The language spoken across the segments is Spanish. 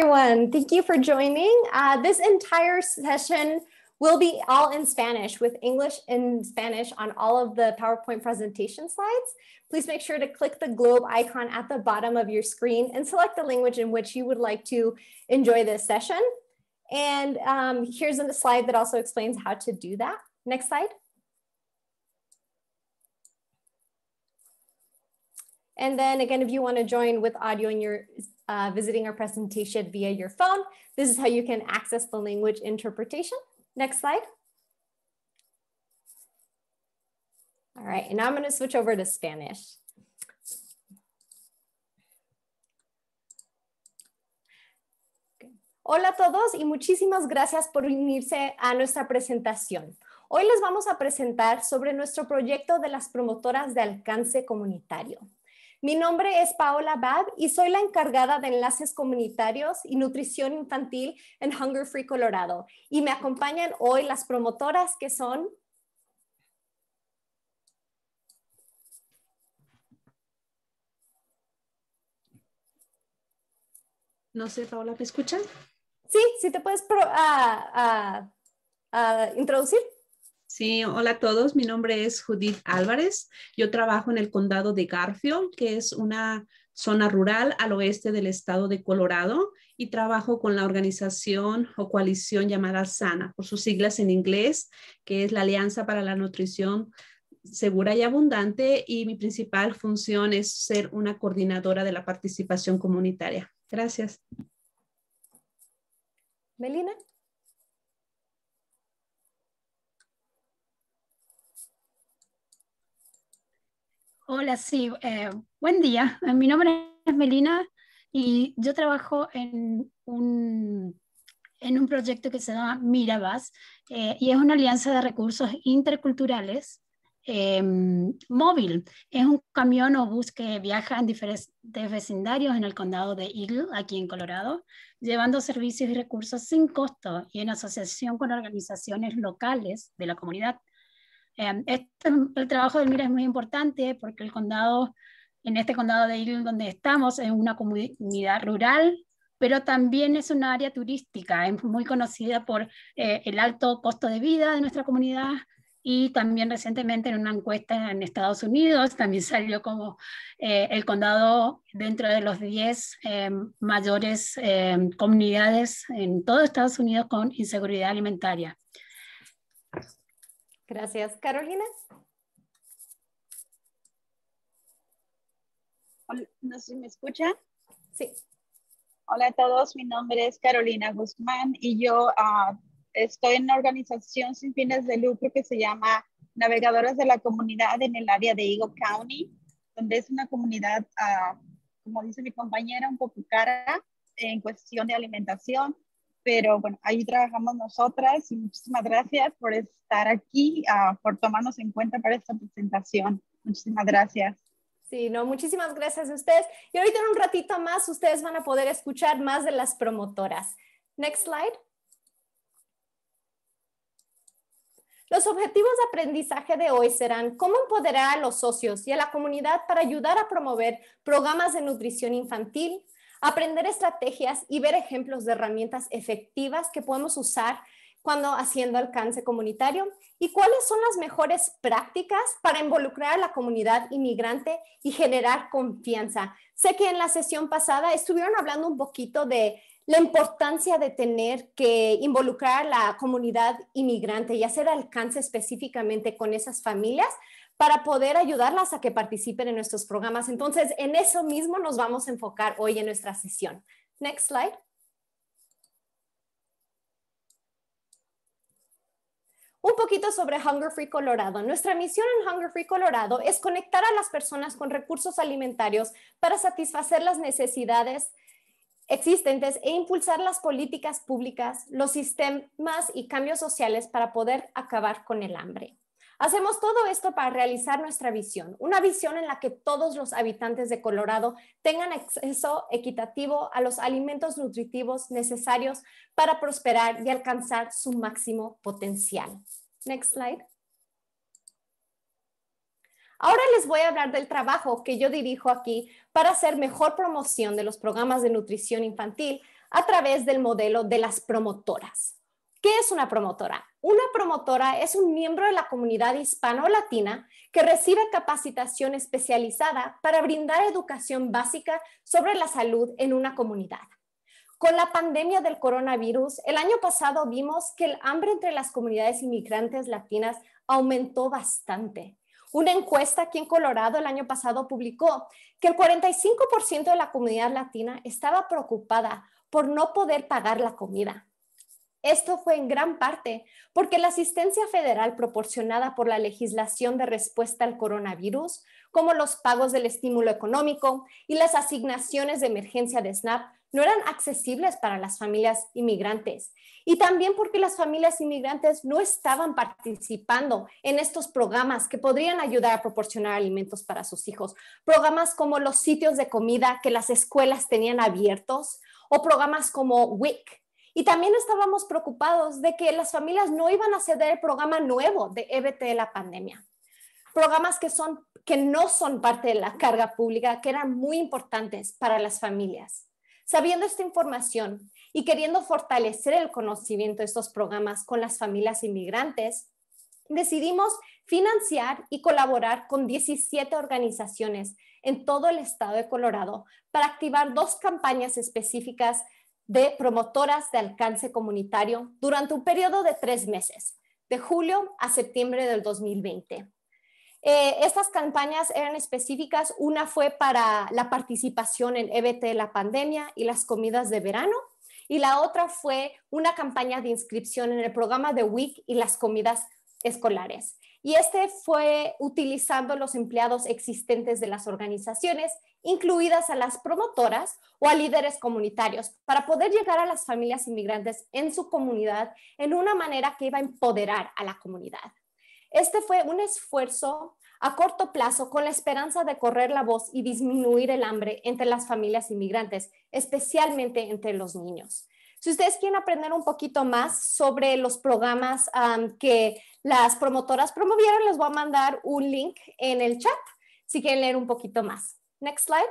everyone. Thank you for joining. Uh, this entire session will be all in Spanish with English and Spanish on all of the PowerPoint presentation slides. Please make sure to click the globe icon at the bottom of your screen and select the language in which you would like to enjoy this session. And um, here's a slide that also explains how to do that. Next slide. And then again, if you want to join with audio and you're uh, visiting our presentation via your phone, this is how you can access the language interpretation. Next slide. All right, and now I'm going to switch over to Spanish. Hola a todos y muchísimas gracias por unirse a nuestra presentación. Hoy les vamos a presentar sobre nuestro proyecto de las promotoras de alcance comunitario. Mi nombre es Paola Bab y soy la encargada de enlaces comunitarios y nutrición infantil en Hunger Free Colorado. Y me acompañan hoy las promotoras que son... No sé, Paola, ¿me escuchan? Sí, si te puedes a ah, ah, ah, introducir. Sí, hola a todos. Mi nombre es Judith Álvarez. Yo trabajo en el condado de Garfield, que es una zona rural al oeste del estado de Colorado y trabajo con la organización o coalición llamada SANA, por sus siglas en inglés, que es la Alianza para la Nutrición Segura y Abundante y mi principal función es ser una coordinadora de la participación comunitaria. Gracias. Melina. Hola, sí, eh, buen día. Eh, mi nombre es Melina y yo trabajo en un, en un proyecto que se llama Mirabas eh, y es una alianza de recursos interculturales em, móvil. Es un camión o bus que viaja en diferentes vecindarios en el condado de Eagle, aquí en Colorado, llevando servicios y recursos sin costo y en asociación con organizaciones locales de la comunidad. Em, este, el trabajo del MIRA es muy importante porque el condado, en este condado de Illinois donde estamos, es una comunidad rural, pero también es un área turística, es muy conocida por eh, el alto costo de vida de nuestra comunidad, y también recientemente en una encuesta en Estados Unidos también salió como eh, el condado dentro de los 10 em, mayores em, comunidades en todo Estados Unidos con inseguridad alimentaria. Gracias, Carolina. no sé si me escucha. Sí. Hola a todos, mi nombre es Carolina Guzmán y yo ah, estoy en una organización sin fines de lucro que se llama Navegadores de la Comunidad en el área de Eagle County, donde es una comunidad, ah, como dice mi compañera, un poco cara en cuestión de alimentación, pero bueno, ahí trabajamos nosotras y muchísimas gracias por estar aquí, ah, por tomarnos en cuenta para esta presentación. Muchísimas gracias. Sí, no, muchísimas gracias a ustedes. Y ahorita en un ratito más ustedes van a poder escuchar más de las promotoras. Next slide. Los objetivos de aprendizaje de hoy serán cómo empoderar a los socios y a la comunidad para ayudar a promover programas de nutrición infantil, aprender estrategias y ver ejemplos de herramientas efectivas que podemos usar cuando haciendo alcance comunitario y cuáles son las mejores prácticas para involucrar a la comunidad inmigrante y generar confianza. Sé que en la sesión pasada estuvieron hablando un poquito de la importancia de tener que involucrar a la comunidad inmigrante y hacer alcance específicamente con esas familias para poder ayudarlas a que participen en nuestros programas. Entonces, en eso mismo nos vamos a enfocar hoy en nuestra sesión. Next slide. un poquito sobre Hunger Free Colorado. Nuestra misión en Hunger Free Colorado es conectar a las personas con recursos alimentarios para satisfacer las necesidades existentes e impulsar las políticas públicas, los sistemas y cambios sociales para poder acabar con el hambre. Hacemos todo esto para realizar nuestra visión, una visión en la que todos los habitantes de Colorado tengan acceso equitativo a los alimentos nutritivos necesarios para prosperar y alcanzar su máximo potencial. Next slide. Ahora les voy a hablar del trabajo que yo dirijo aquí para hacer mejor promoción de los programas de nutrición infantil a través del modelo de las promotoras. ¿Qué es una promotora? Una promotora es un miembro de la comunidad hispano latina que recibe capacitación especializada para brindar educación básica sobre la salud en una comunidad. Con la pandemia del coronavirus, el año pasado vimos que el hambre entre las comunidades inmigrantes latinas aumentó bastante. Una encuesta aquí en Colorado el año pasado publicó que el 45% de la comunidad latina estaba preocupada por no poder pagar la comida esto fue en gran parte porque la asistencia federal proporcionada por la legislación de respuesta al coronavirus, como los pagos del estímulo económico y las asignaciones de emergencia de SNAP, no eran accesibles para las familias inmigrantes. Y también porque las familias inmigrantes no estaban participando en estos programas que podrían ayudar a proporcionar alimentos para sus hijos. Programas como los sitios de comida que las escuelas tenían abiertos o programas como WIC, y también estábamos preocupados de que las familias no iban a acceder el programa nuevo de EBT de la pandemia. Programas que, son, que no son parte de la carga pública, que eran muy importantes para las familias. Sabiendo esta información y queriendo fortalecer el conocimiento de estos programas con las familias inmigrantes, decidimos financiar y colaborar con 17 organizaciones en todo el estado de Colorado para activar dos campañas específicas de promotoras de alcance comunitario durante un periodo de tres meses, de julio a septiembre del 2020. Eh, estas campañas eran específicas, una fue para la participación en EBT la pandemia y las comidas de verano, y la otra fue una campaña de inscripción en el programa de WIC y las comidas escolares y este fue utilizando los empleados existentes de las organizaciones, incluidas a las promotoras o a líderes comunitarios, para poder llegar a las familias inmigrantes en su comunidad en una manera que iba a empoderar a la comunidad. Este fue un esfuerzo a corto plazo con la esperanza de correr la voz y disminuir el hambre entre las familias inmigrantes, especialmente entre los niños. Si ustedes quieren aprender un poquito más sobre los programas que las promotoras promovieron, les voy a mandar un link en el chat si quieren leer un poquito más. Next slide.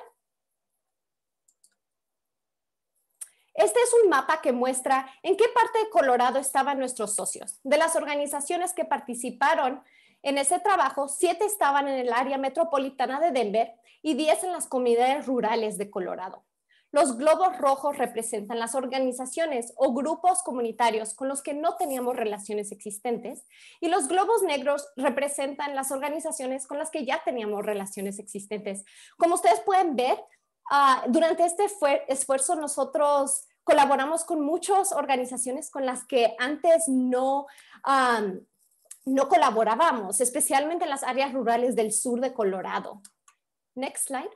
Este es un mapa que muestra en qué parte de Colorado estaban nuestros socios. De las organizaciones que participaron en ese trabajo, siete estaban en el área metropolitana de Denver y diez en las comunidades rurales de Colorado. Los globos rojos representan las organizaciones o grupos comunitarios con los que no teníamos relaciones existentes y los globos negros representan las organizaciones con las que ya teníamos relaciones existentes. Como ustedes pueden ver, ah, durante este esfuerzo nosotros colaboramos con muchas organizaciones con las que antes no... no colaborábamos, especialmente en las áreas rurales del sur de Colorado. Next slide.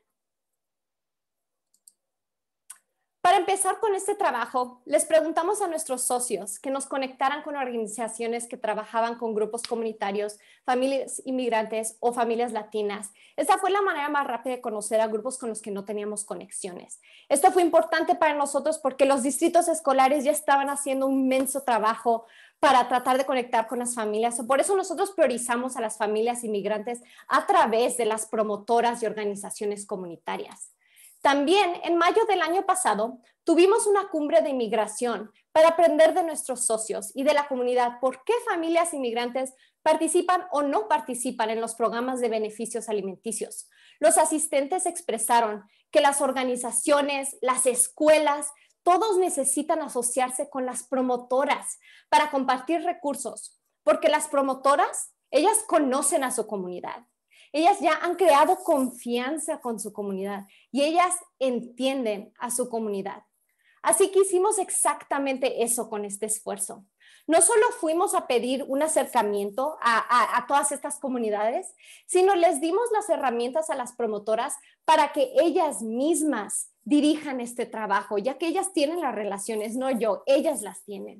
Para empezar con este trabajo, les preguntamos a nuestros socios que nos conectaran con organizaciones que trabajaban con grupos comunitarios, familias inmigrantes o familias latinas. Esta fue la manera más rápida de conocer a grupos con los que no teníamos conexiones. Esto fue importante para nosotros porque los distritos escolares ya estaban haciendo un inmenso trabajo para tratar de conectar con las familias. Por eso nosotros priorizamos a las familias inmigrantes a través de las promotoras y organizaciones comunitarias. También en mayo del año pasado tuvimos una cumbre de inmigración para aprender de nuestros socios y de la comunidad por qué familias inmigrantes participan o no participan en los programas de beneficios alimenticios. Los asistentes expresaron que las organizaciones, las escuelas, todos necesitan asociarse con las promotoras para compartir recursos, porque las promotoras, ellas conocen a su comunidad ellas ya han creado confianza con su comunidad y ellas entienden a su comunidad. Así que hicimos exactamente eso con este esfuerzo. No solo fuimos a pedir un acercamiento a, todas estas comunidades, sino les dimos las herramientas a las promotoras para que ellas mismas dirijan este trabajo, ya que ellas tienen las relaciones, no yo, ellas las tienen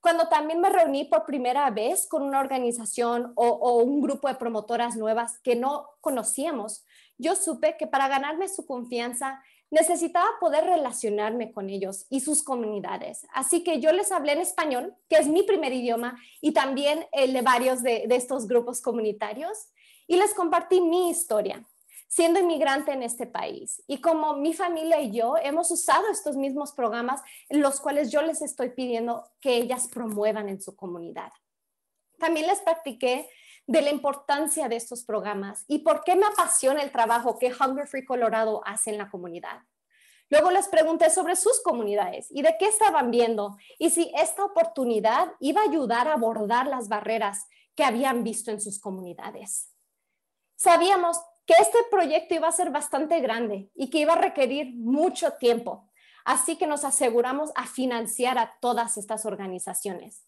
cuando también me reuní por primera vez con una organización o, un grupo de promotoras nuevas que no conocíamos, yo supe que para ganarme su confianza necesitaba poder relacionarme con ellos y sus comunidades. Así que yo les hablé en español, que es mi primer idioma, y también el de varios de estos grupos comunitarios, y les compartí mi historia siendo inmigrante en este país. Y como mi familia y yo hemos usado estos mismos programas, los cuales yo les estoy pidiendo que ellas promuevan en su comunidad. También les practiqué de la importancia de estos programas y por qué me apasiona el trabajo que Hunger Free Colorado hace en la comunidad. Luego les pregunté sobre sus comunidades y de qué estaban viendo y si esta oportunidad iba a ayudar a abordar las barreras que habían visto en sus comunidades. Sabíamos que este proyecto iba a ser bastante grande y que iba a requerir mucho tiempo. Así que nos aseguramos a financiar a todas estas organizaciones.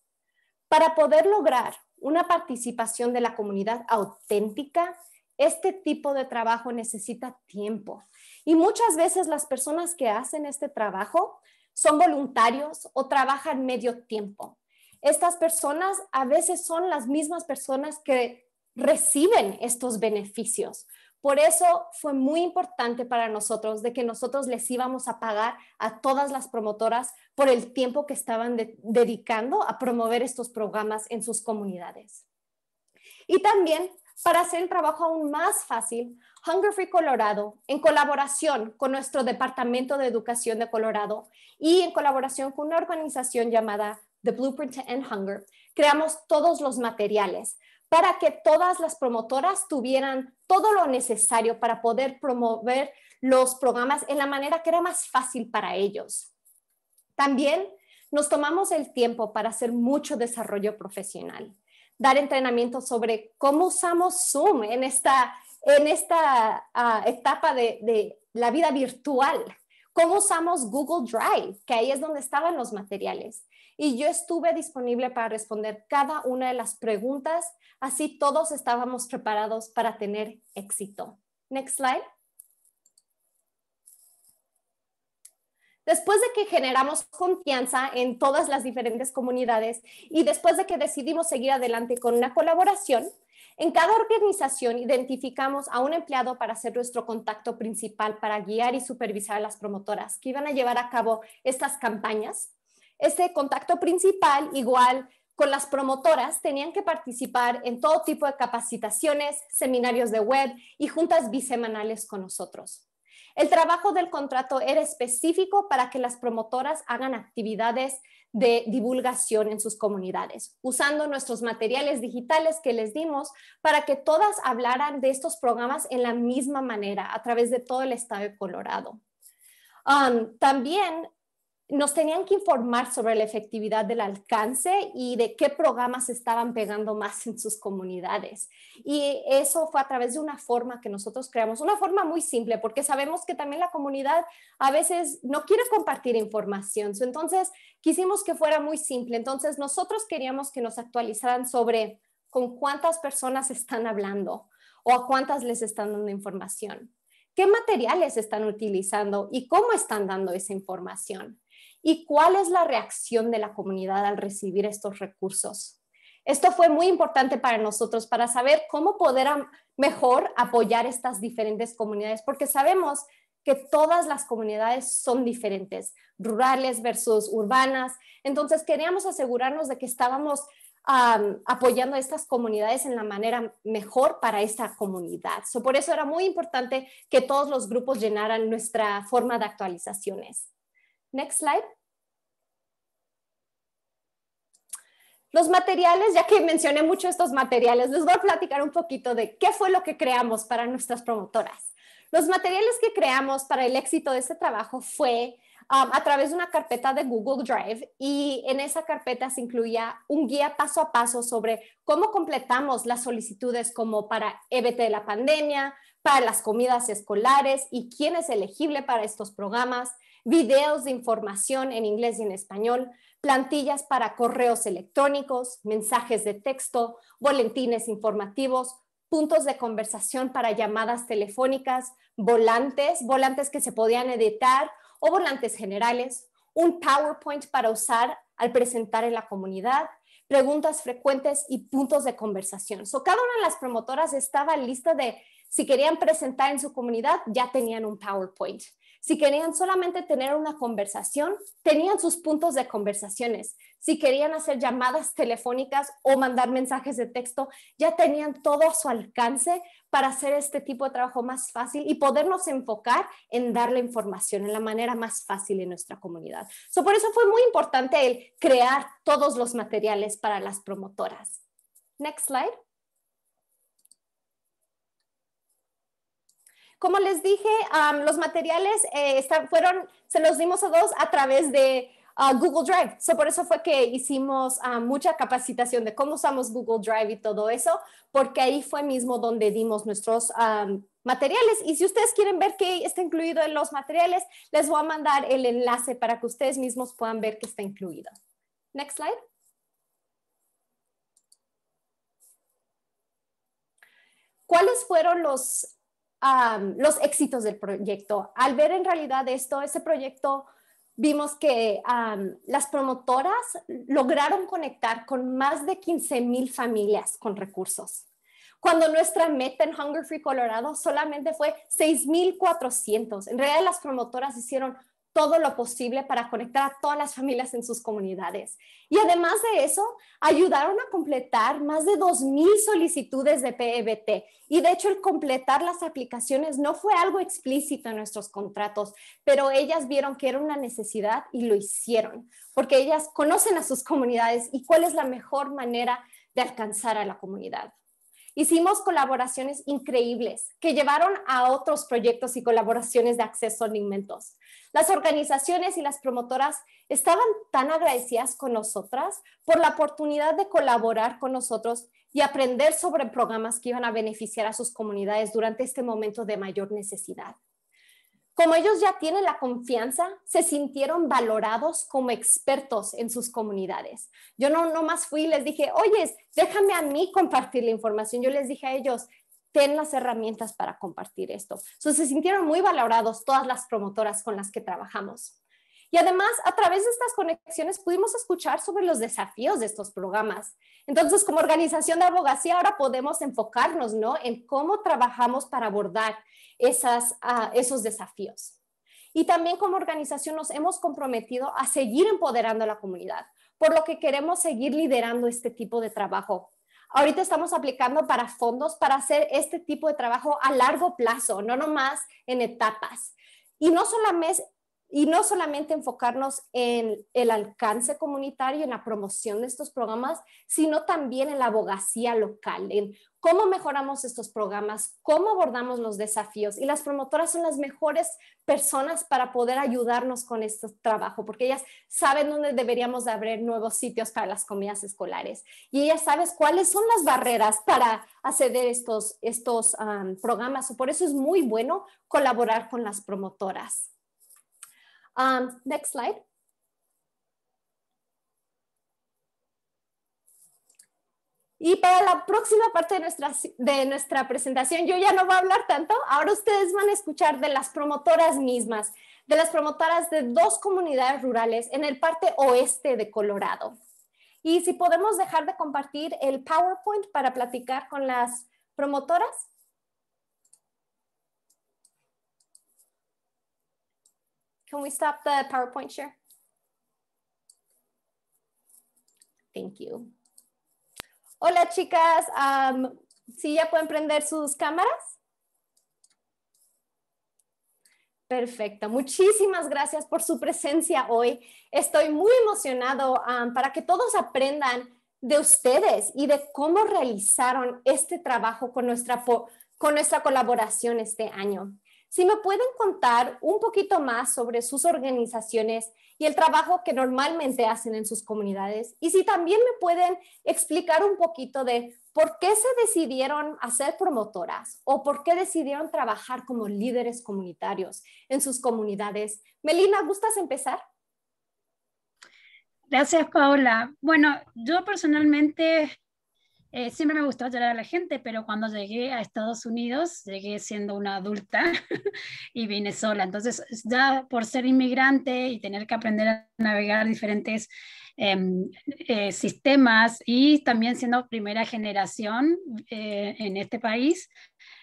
Para poder lograr una participación de la comunidad auténtica, este tipo de trabajo necesita tiempo. Y muchas veces las personas que hacen este trabajo son voluntarios o trabajan medio tiempo. Estas personas a veces son las mismas personas que reciben estos beneficios, por eso fue muy importante para nosotros de que nosotros les íbamos a pagar a todas las promotoras por el tiempo que estaban dedicando a promover estos programas en sus comunidades. Y también, para hacer el trabajo aún más fácil, Hunger Free Colorado, en colaboración con nuestro Departamento de Educación de Colorado y en colaboración con una organización llamada The Blueprint to End Hunger, creamos todos los materiales para que todas las promotoras tuvieran todo lo necesario para poder promover los programas en la manera que era más fácil para ellos. También nos tomamos el tiempo para hacer mucho desarrollo profesional, dar entrenamiento sobre cómo usamos Zoom en esta, ah, etapa de, de la vida virtual, cómo usamos Google Drive, que ahí es donde estaban los materiales, y yo estuve disponible para responder cada una de las preguntas, así todos estábamos preparados para tener éxito. Next slide. Después de que generamos confianza en todas las diferentes comunidades y después de que decidimos seguir adelante con una colaboración, en cada organización identificamos a un empleado para ser nuestro contacto principal para guiar y supervisar a las promotoras que iban a llevar a cabo estas campañas este contacto principal, igual con las promotoras, tenían que participar en todo tipo de capacitaciones, seminarios de web y juntas bisemanales con nosotros. El trabajo del contrato era específico para que las promotoras hagan actividades de divulgación en sus comunidades, usando nuestros materiales digitales que les dimos para que todas hablaran de estos programas en la misma manera a través de todo el estado de Colorado. Um, también nos tenían que informar sobre la efectividad del alcance y de qué programas estaban pegando más en sus comunidades. Y eso fue a través de una forma que nosotros creamos, una forma muy simple, porque sabemos que también la comunidad a veces no quiere compartir información. Entonces, quisimos que fuera muy simple. Entonces, nosotros queríamos que nos actualizaran sobre con cuántas personas están hablando o a cuántas les están dando información. ¿Qué materiales están utilizando y cómo están dando esa información? y cuál es la reacción de la comunidad al recibir estos recursos. Esto fue muy importante para nosotros, para saber cómo poder mejor apoyar estas diferentes comunidades, porque sabemos que todas las comunidades son diferentes, rurales versus urbanas. Entonces queríamos asegurarnos de que estábamos apoyando a estas comunidades en la manera mejor para esta comunidad. por eso era muy importante que todos los grupos llenaran nuestra forma de actualizaciones. Next slide. Los materiales, ya que mencioné mucho estos materiales, les voy a platicar un poquito de qué fue lo que creamos para nuestras promotoras. Los materiales que creamos para el éxito de este trabajo fue um, a través de una carpeta de Google Drive y en esa carpeta se incluía un guía paso a paso sobre cómo completamos las solicitudes como para EBT de la pandemia, para las comidas escolares y quién es elegible para estos programas videos de información en inglés y en español, plantillas para correos electrónicos, mensajes de texto, boletines informativos, puntos de conversación para llamadas telefónicas, volantes, volantes que se podían editar o volantes generales, un PowerPoint para usar al presentar en la comunidad, preguntas frecuentes y puntos de conversación. cada una de las promotoras estaba lista de si querían presentar en su comunidad, ya tenían un PowerPoint. Si querían solamente tener una conversación, tenían sus puntos de conversaciones. Si querían hacer llamadas telefónicas o mandar mensajes de texto, ya tenían todo a su alcance para hacer este tipo de trabajo más fácil y podernos enfocar en darle información en la manera más fácil en nuestra comunidad. por eso fue muy importante el crear todos los materiales para las promotoras. Next slide. Como les dije, los materiales eh, fueron, se los dimos a dos a través de ah, Google Drive. por eso fue que hicimos ah, mucha capacitación de cómo usamos Google Drive y todo eso, porque ahí fue mismo donde dimos nuestros materiales. Y si ustedes quieren ver qué está incluido en los materiales, les voy a mandar el enlace para que ustedes mismos puedan ver qué está incluido. Next slide. ¿Cuáles fueron los los éxitos del proyecto. Al ver en realidad esto, ese proyecto, vimos que las promotoras lograron conectar con más de 15 mil familias con recursos. Cuando nuestra meta en Hunger Free Colorado solamente fue 6,400. En realidad, las promotoras hicieron todo lo posible para conectar a todas las familias en sus comunidades. Y además de eso, ayudaron a completar más de 2.000 solicitudes de PEBT. Y de hecho, el completar las aplicaciones no fue algo explícito en nuestros contratos, pero ellas vieron que era una necesidad y lo hicieron, porque ellas conocen a sus comunidades y cuál es la mejor manera de alcanzar a la comunidad. Hicimos colaboraciones increíbles que llevaron a otros proyectos y colaboraciones de acceso a alimentos. Las organizaciones y las promotoras estaban tan agradecidas con nosotras por la oportunidad de colaborar con nosotros y aprender sobre programas que iban a beneficiar a sus comunidades durante este momento de mayor necesidad. Como ellos ya tienen la confianza, se sintieron valorados como expertos en sus comunidades. Yo no, no más fui y les dije, oyes, déjame a mí compartir la información. Yo les dije a ellos, ten las herramientas para compartir esto. se sintieron muy valorados todas las promotoras con las que trabajamos. Y además, a través de estas conexiones pudimos escuchar sobre los desafíos de estos programas. Entonces, como organización de abogacía, ahora podemos enfocarnos ¿no? en cómo trabajamos para abordar esas, ah, esos desafíos. Y también como organización nos hemos comprometido a seguir empoderando a la comunidad, por lo que queremos seguir liderando este tipo de trabajo ahorita estamos aplicando para fondos para hacer este tipo de trabajo a largo plazo, no nomás en etapas. Y no solamente, y no solamente enfocarnos en el alcance comunitario, en la promoción de estos programas, sino también en la abogacía local, en cómo mejoramos estos programas, cómo abordamos los desafíos. Y las promotoras son las mejores personas para poder ayudarnos con este trabajo, porque ellas saben dónde deberíamos de abrir nuevos sitios para las comidas escolares. Y ellas saben cuáles son las barreras para acceder a estos, estos programas. Por eso es muy bueno colaborar con las promotoras. Um, next slide. Y para la próxima parte de nuestra, de nuestra presentación, yo ya no voy a hablar tanto, ahora ustedes van a escuchar de las promotoras mismas, de las promotoras de dos comunidades rurales en el parte oeste de Colorado. Y si podemos dejar de compartir el PowerPoint para platicar con las promotoras. Can we stop the PowerPoint share? Thank you. Hola chicas, um, ¿sí ya pueden prender sus cámaras? Perfecto, muchísimas gracias por su presencia hoy. Estoy muy emocionado um, para que todos aprendan de ustedes y de cómo realizaron este trabajo con nuestra colaboración este año. Si me pueden contar un poquito más sobre sus organizaciones y el trabajo que normalmente hacen en sus comunidades, y si también me pueden explicar un poquito de por qué se decidieron hacer promotoras o por qué decidieron trabajar como líderes comunitarios en sus comunidades. Melina, ¿gustas empezar? Gracias, Paola. Bueno, yo personalmente eh, siempre me gustó ayudar a la gente, pero cuando llegué a Estados Unidos, llegué siendo una adulta y vine sola. Entonces, ya por ser inmigrante y tener que aprender a navegar diferentes em, eh, sistemas y también siendo primera generación eh, en este país,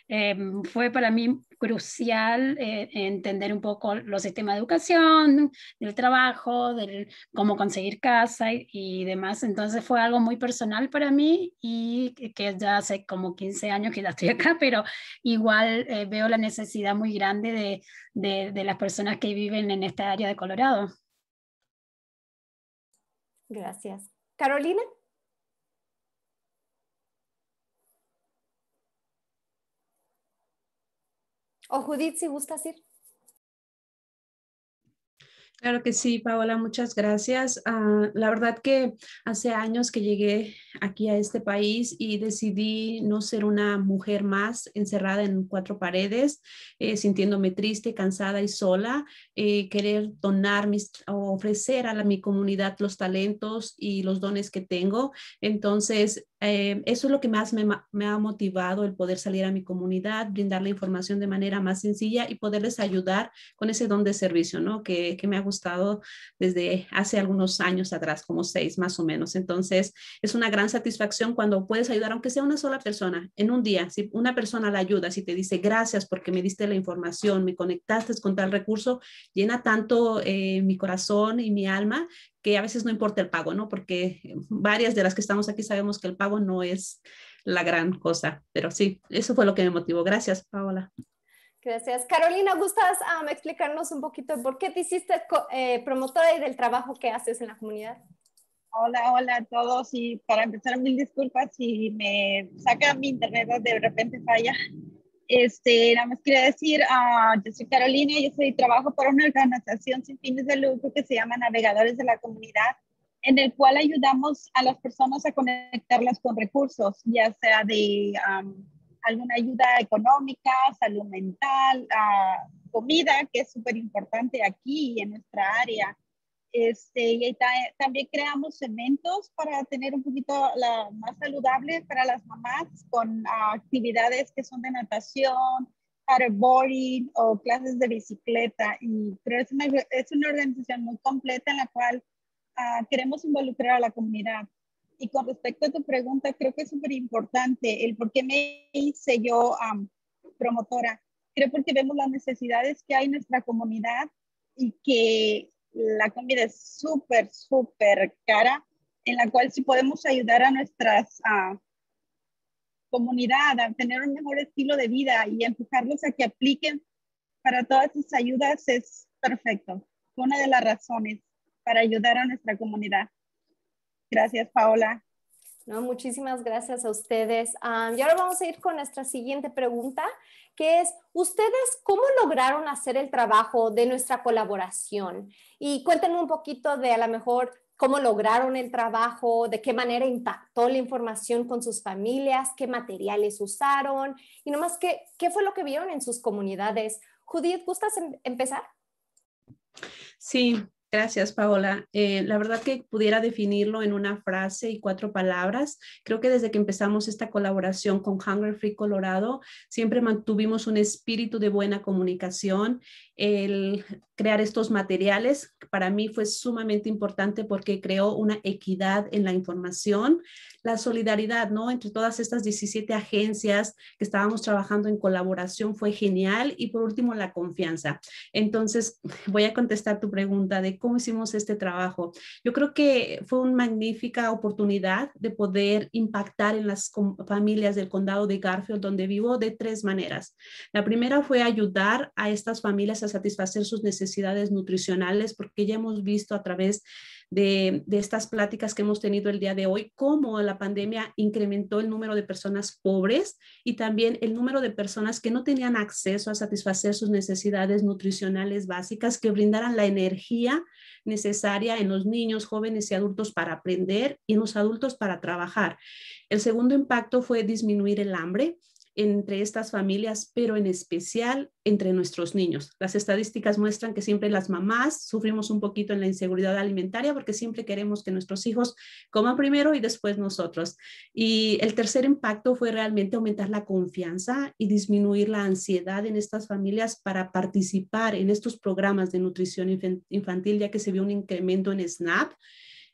Em, fue para mí crucial eh, entender un poco los sistemas de educación, del trabajo, del cómo conseguir casa y, demás. Entonces fue algo muy personal para mí y que ya hace como 15 años que ya estoy acá, pero igual eh, veo la necesidad muy grande de, de, de las personas que viven en esta área de Colorado. Gracias. Carolina. O Judith, si gusta ir. Claro que sí, Paola, muchas gracias. Ah, la verdad que hace años que llegué aquí a este país y decidí no ser una mujer más encerrada en cuatro paredes, eh, sintiéndome triste, cansada y sola, eh, querer donar mis, o ofrecer a mi comunidad los talentos y los dones que tengo. Entonces, eh, eso es lo que más me, ha motivado, el poder salir a mi comunidad, brindar la información de manera más sencilla y poderles ayudar con ese don de servicio, ¿no? que me estado desde hace algunos años atrás, como seis más o menos. Entonces, es una gran satisfacción cuando puedes ayudar, aunque sea una sola persona, en un día, si una persona la ayuda, si te dice gracias porque me diste la información, me conectaste con tal recurso, llena tanto eh, mi corazón y mi alma que a veces no importa el pago, ¿no? Porque eh, varias de las que estamos aquí sabemos que el pago no es la gran cosa, pero sí, eso fue lo que me motivó. Gracias, Paola. Gracias. Carolina, ¿gustas ah, explicarnos un poquito por qué te hiciste eh, promotora y del trabajo que haces en la comunidad? Hola, hola a todos. Y para empezar, mil disculpas si me saca mi internet de repente falla. Este, nada más quería decir, ah, yo soy Carolina, yo soy, trabajo para una organización sin fines de lucro que se llama Navegadores de la Comunidad, en el cual ayudamos a las personas a conectarlas con recursos, ya sea de alguna ayuda económica, salud mental, comida, que es súper importante aquí en nuestra área. Este, y también creamos eventos para tener un poquito la, más saludable para las mamás con ah, actividades que son de natación, paddleboarding o clases de bicicleta. Y es una, organización muy completa en la cual ah, queremos involucrar a la comunidad. Y con respecto a tu pregunta, creo que es súper importante el por qué me hice yo promotora. Creo porque vemos las necesidades que hay en nuestra comunidad y que la comida es súper, súper cara, en la cual si podemos ayudar a nuestra comunidad a tener un mejor estilo de vida y empujarlos a que apliquen para todas sus ayudas es perfecto. Una de las razones para ayudar a nuestra comunidad. Gracias, Paola. No, muchísimas gracias a ustedes. y ahora vamos a ir con nuestra siguiente pregunta, que es, ¿ustedes cómo lograron hacer el trabajo de nuestra colaboración? Y cuéntenme un poquito de a lo mejor cómo lograron el trabajo, de qué manera impactó la información con sus familias, qué materiales usaron y nomás qué, qué fue lo que vieron en sus comunidades. Judith, ¿gustas em-, empezar? Sí, Gracias, Paola. Eh, la verdad que pudiera definirlo en una frase y cuatro palabras. Creo que desde que empezamos esta colaboración con Hunger Free Colorado, siempre mantuvimos un espíritu de buena comunicación el crear estos materiales para mí fue sumamente importante porque creó una equidad en la información, la solidaridad, ¿no? Entre todas estas 17 agencias que estábamos trabajando en colaboración fue genial y por último la confianza. Entonces, voy a contestar tu pregunta de cómo hicimos este trabajo. Yo creo que fue una magnífica oportunidad de poder impactar en las familias del condado de Garfield donde vivo de tres maneras. La primera fue ayudar a estas familias a satisfacer sus necesidades nutricionales, porque ya hemos visto a través de, de, estas pláticas que hemos tenido el día de hoy, cómo la pandemia incrementó el número de personas pobres y también el número de personas que no tenían acceso a satisfacer sus necesidades nutricionales básicas, que brindaran la energía necesaria en los niños, jóvenes y adultos para aprender y en los adultos para trabajar. El segundo impacto fue disminuir el hambre entre estas familias, pero en especial entre nuestros niños. Las estadísticas muestran que siempre las mamás sufrimos un poquito en la inseguridad alimentaria porque siempre queremos que nuestros hijos coman primero y después nosotros. Y el tercer impacto fue realmente aumentar la confianza y disminuir la ansiedad en estas familias para participar en estos programas de nutrición infantil, ya que se vio un incremento en SNAP.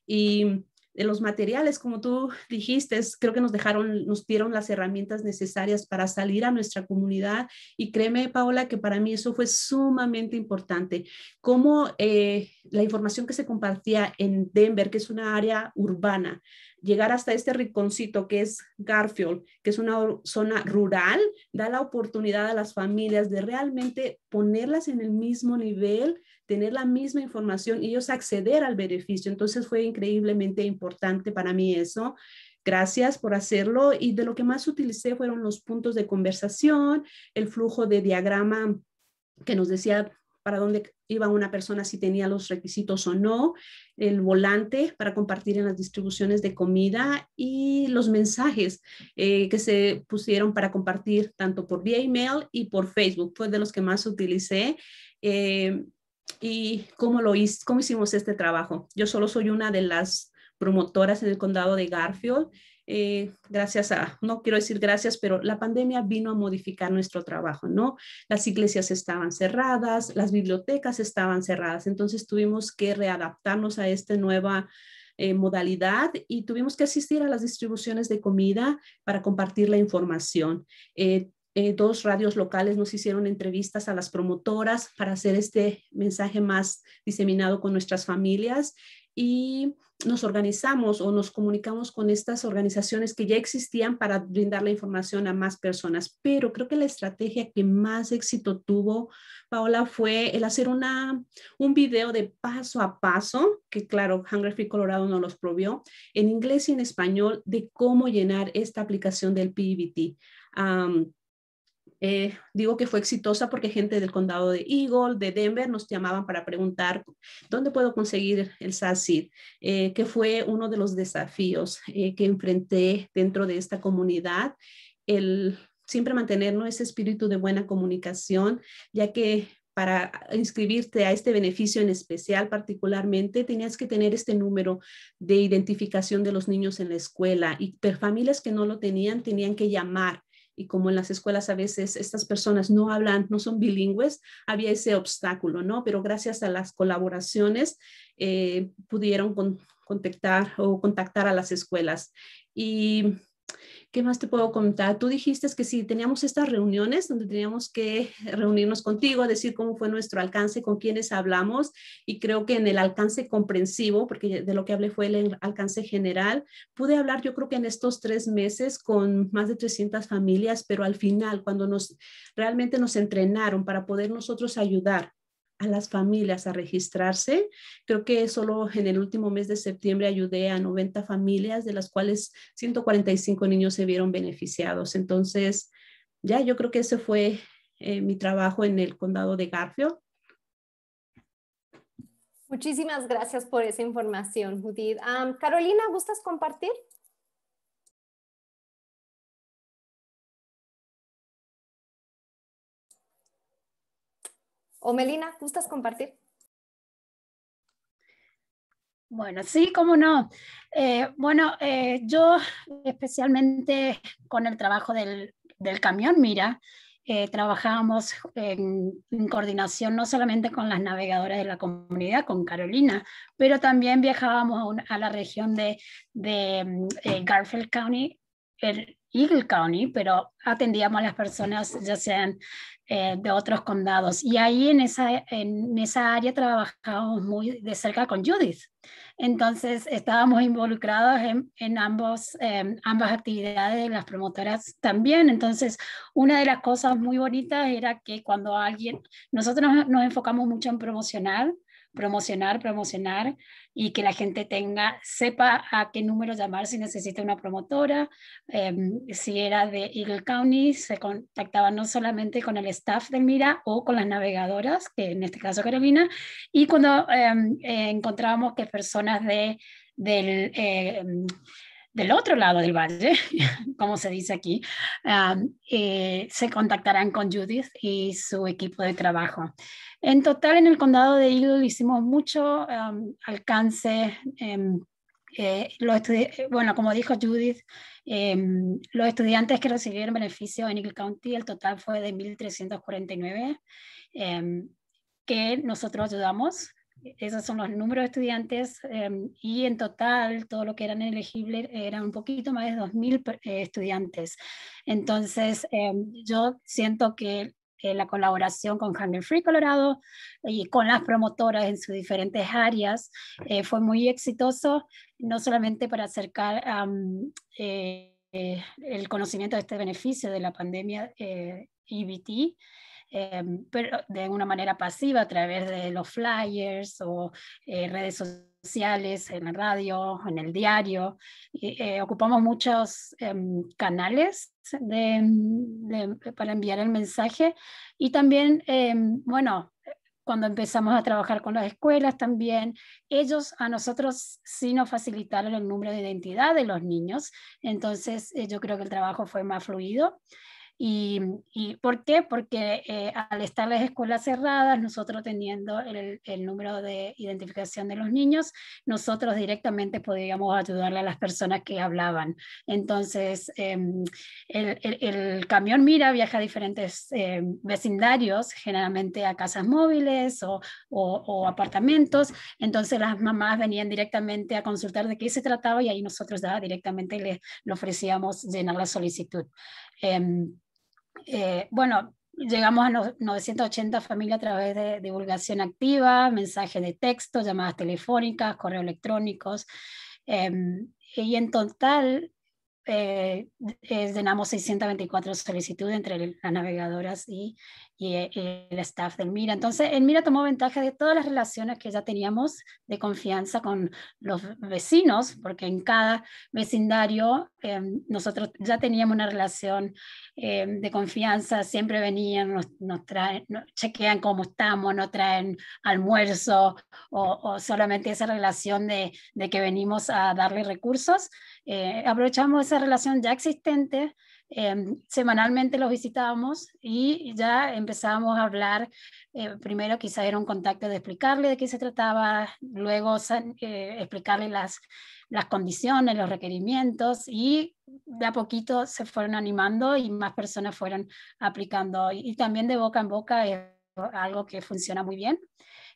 Y de los materiales, como tú dijiste, creo que nos dejaron, nos dieron las herramientas necesarias para salir a nuestra comunidad y créeme, Paola, que para mí eso fue sumamente importante. Cómo eh, la información que se compartía en Denver, que es una área urbana, llegar hasta este rinconcito que es Garfield, que es una zona rural, da la oportunidad a las familias de realmente ponerlas en el mismo nivel tener la misma información y ellos acceder al beneficio. Entonces fue increíblemente importante para mí eso. Gracias por hacerlo. Y de lo que más utilicé fueron los puntos de conversación, el flujo de diagrama que nos decía para dónde iba una persona, si tenía los requisitos o no, el volante para compartir en las distribuciones de comida y los mensajes eh, que se pusieron para compartir tanto por vía email y por Facebook. Fue de los que más utilicé. Eh, y cómo lo cómo hicimos este trabajo. Yo solo soy una de las promotoras en el condado de Garfield. Eh, gracias a, no quiero decir gracias, pero la pandemia vino a modificar nuestro trabajo, ¿no? Las iglesias estaban cerradas, las bibliotecas estaban cerradas, entonces tuvimos que readaptarnos a esta nueva eh, modalidad y tuvimos que asistir a las distribuciones de comida para compartir la información. Eh, eh, dos radios locales nos hicieron entrevistas a las promotoras para hacer este mensaje más diseminado con nuestras familias y nos organizamos o nos comunicamos con estas organizaciones que ya existían para brindar la información a más personas. Pero creo que la estrategia que más éxito tuvo, Paola, fue el hacer una, un video de paso a paso, que claro, Hungry Free Colorado no los probió, en inglés y en español, de cómo llenar esta aplicación del PBT. Eh, digo que fue exitosa porque gente del condado de Eagle, de Denver, nos llamaban para preguntar dónde puedo conseguir el SACID, eh, que fue uno de los desafíos eh, que enfrenté dentro de esta comunidad, el siempre mantenernos ese espíritu de buena comunicación, ya que para inscribirte a este beneficio en especial particularmente, tenías que tener este número de identificación de los niños en la escuela y familias que no lo tenían, tenían que llamar y como en las escuelas a veces estas personas no hablan, no son bilingües, había ese obstáculo, ¿no? Pero gracias a las colaboraciones eh, pudieron contactar o contactar a las escuelas. Y ¿Qué más te puedo contar? Tú dijiste que si teníamos estas reuniones donde teníamos que reunirnos contigo, decir cómo fue nuestro alcance, con quiénes hablamos, y creo que en el alcance comprensivo, porque de lo que hablé fue el alcance general, pude hablar yo creo que en estos tres meses con más de 300 familias, pero al final, cuando nos realmente nos entrenaron para poder nosotros ayudar a las familias a registrarse. Creo que solo en el último mes de septiembre ayudé a 90 familias, de las cuales 145 niños se vieron beneficiados. Entonces, ya yo creo que ese fue eh, mi trabajo en el condado de Garfield. Muchísimas gracias por esa información, Judith. Carolina, ¿gustas compartir? O Melina, ¿gustas compartir? Bueno, sí, cómo no. Eh, bueno, eh, yo especialmente con el trabajo del, del camión Mira, eh, trabajábamos en, coordinación no solamente con las navegadoras de la comunidad, con Carolina, pero también viajábamos a, a la región de, de mm, Garfield County, el, Eagle County, pero atendíamos a las personas ya sean eh, de otros condados. Y ahí en esa, en esa área trabajábamos muy de cerca con Judith. Entonces estábamos involucrados en, en ambos, em, ambas actividades de las promotoras también. Entonces, una de las cosas muy bonitas era que cuando alguien, nosotros nos enfocamos mucho en promocionar promocionar, promocionar y que la gente tenga, sepa a qué número llamar si necesita una promotora. Em, si era de Eagle County, se contactaba no solamente con el staff de Mira o con las navegadoras, que en este caso Carolina, y cuando em, encontrábamos que personas de, del eh, del otro lado del valle, como se dice aquí, eh, se contactarán con Judith y su equipo de trabajo. En total, en el condado de Eagle hicimos mucho alcance. Em, eh, bueno, como dijo Judith, em, los estudiantes que recibieron beneficio en Eagle County, el total fue de 1.349 em, que nosotros ayudamos esos son los números de estudiantes em, y en total todo lo que eran elegibles eran un poquito más de 2.000 eh, estudiantes. Entonces, em, yo siento que la colaboración con Hunger Free Colorado y con las promotoras en sus diferentes áreas eh, fue muy exitoso, no solamente para acercar eh, el conocimiento de este beneficio de la pandemia EBT, e Em, pero de una manera pasiva a través de los flyers o eh, redes sociales, en la radio, en el diario. Eh, ocupamos muchos em, canales para enviar el mensaje y también, em, bueno, cuando empezamos a trabajar con las escuelas también, ellos a nosotros sí nos facilitaron el número de identidad de los niños, entonces eh, yo creo que el trabajo fue más fluido ¿Y, por qué? Porque eh, al estar las escuelas cerradas, nosotros teniendo el, número de identificación de los niños, nosotros directamente podíamos ayudarle a las personas que hablaban. Entonces, em, el, camión Mira viaja a diferentes em, vecindarios, generalmente a casas móviles o, apartamentos. Entonces, las mamás venían directamente a consultar de qué se trataba y ahí nosotros ya directamente le, ofrecíamos llenar la solicitud. Em, eh, bueno, llegamos a 980 familias a través de divulgación activa, mensajes de texto, llamadas telefónicas, correos electrónicos. Em, y en total eh, eh, llenamos 624 solicitudes entre las navegadoras y e, y el staff del Mira. Entonces, el Mira tomó ventaja de todas las relaciones que ya teníamos de confianza con los vecinos, porque en cada vecindario em, nosotros ya teníamos una relación em, de confianza, siempre venían, nos, traen, chequean cómo estamos, nos traen almuerzo o, solamente esa relación de, que venimos a darle recursos. Eh, aprovechamos esa relación ya existente Em, semanalmente los visitábamos y ya empezábamos a hablar. Eh, primero quizá era un contacto de explicarle de qué se trataba, luego eh, explicarle las, las condiciones, los requerimientos y de a poquito se fueron animando y más personas fueron aplicando. y también de boca en boca es algo que funciona muy bien.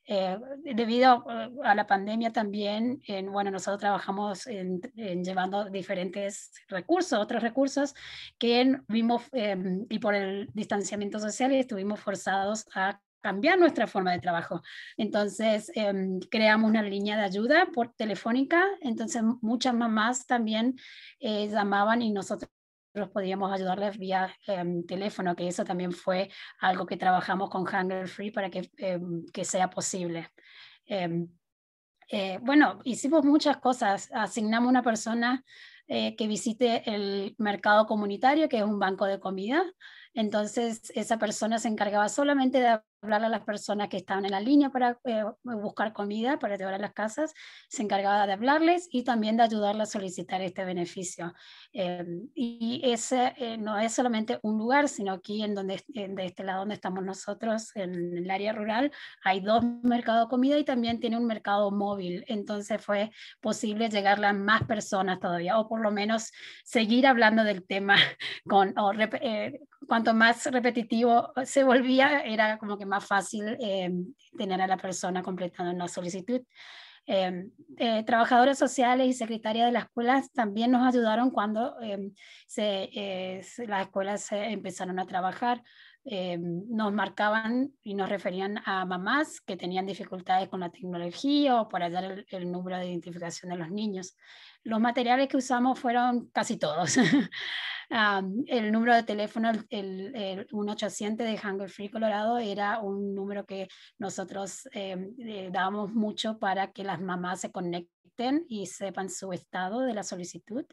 Eh, debido eh, a la pandemia también, en, bueno, nosotros trabajamos en, llevando diferentes recursos, otros recursos que vimos em, y por el distanciamiento social estuvimos forzados a cambiar nuestra forma de trabajo. Entonces, em, creamos una línea de ayuda por telefónica, entonces muchas mamás también eh, llamaban y nosotros nosotros podíamos ayudarles vía em, teléfono, que eso también fue algo que trabajamos con Hunger Free para que, em, que sea posible. Em, eh, bueno, hicimos muchas cosas. Asignamos una persona eh, que visite el mercado comunitario, que es un banco de comida. Entonces, esa persona se encargaba solamente de hablar a las personas que estaban en la línea para eh, buscar comida, para llevar a las casas, se encargaba de hablarles y también de ayudarles a solicitar este beneficio. Em, y ese eh, no es solamente un lugar, sino aquí en donde, de este lado donde estamos nosotros, en el área rural, hay dos mercados de comida y también tiene un mercado móvil. Entonces fue posible llegarle a más personas todavía, o por lo menos seguir hablando del tema con... Eh, cuanto más repetitivo se volvía, era como que más fácil eh, tener a la persona completando una solicitud. Eh, eh, trabajadores sociales y secretaria de las escuelas también nos ayudaron cuando las escuelas empezaron a trabajar. Eh, nos marcaban y nos referían a mamás que tenían dificultades con la tecnología o para dar el, número de identificación de los niños. Los materiales que usamos fueron casi todos. el número de teléfono, el, el 1800 de Hunger Free Colorado, era un número que nosotros em, eh, dábamos mucho para que las mamás se conecten y sepan su estado de la solicitud.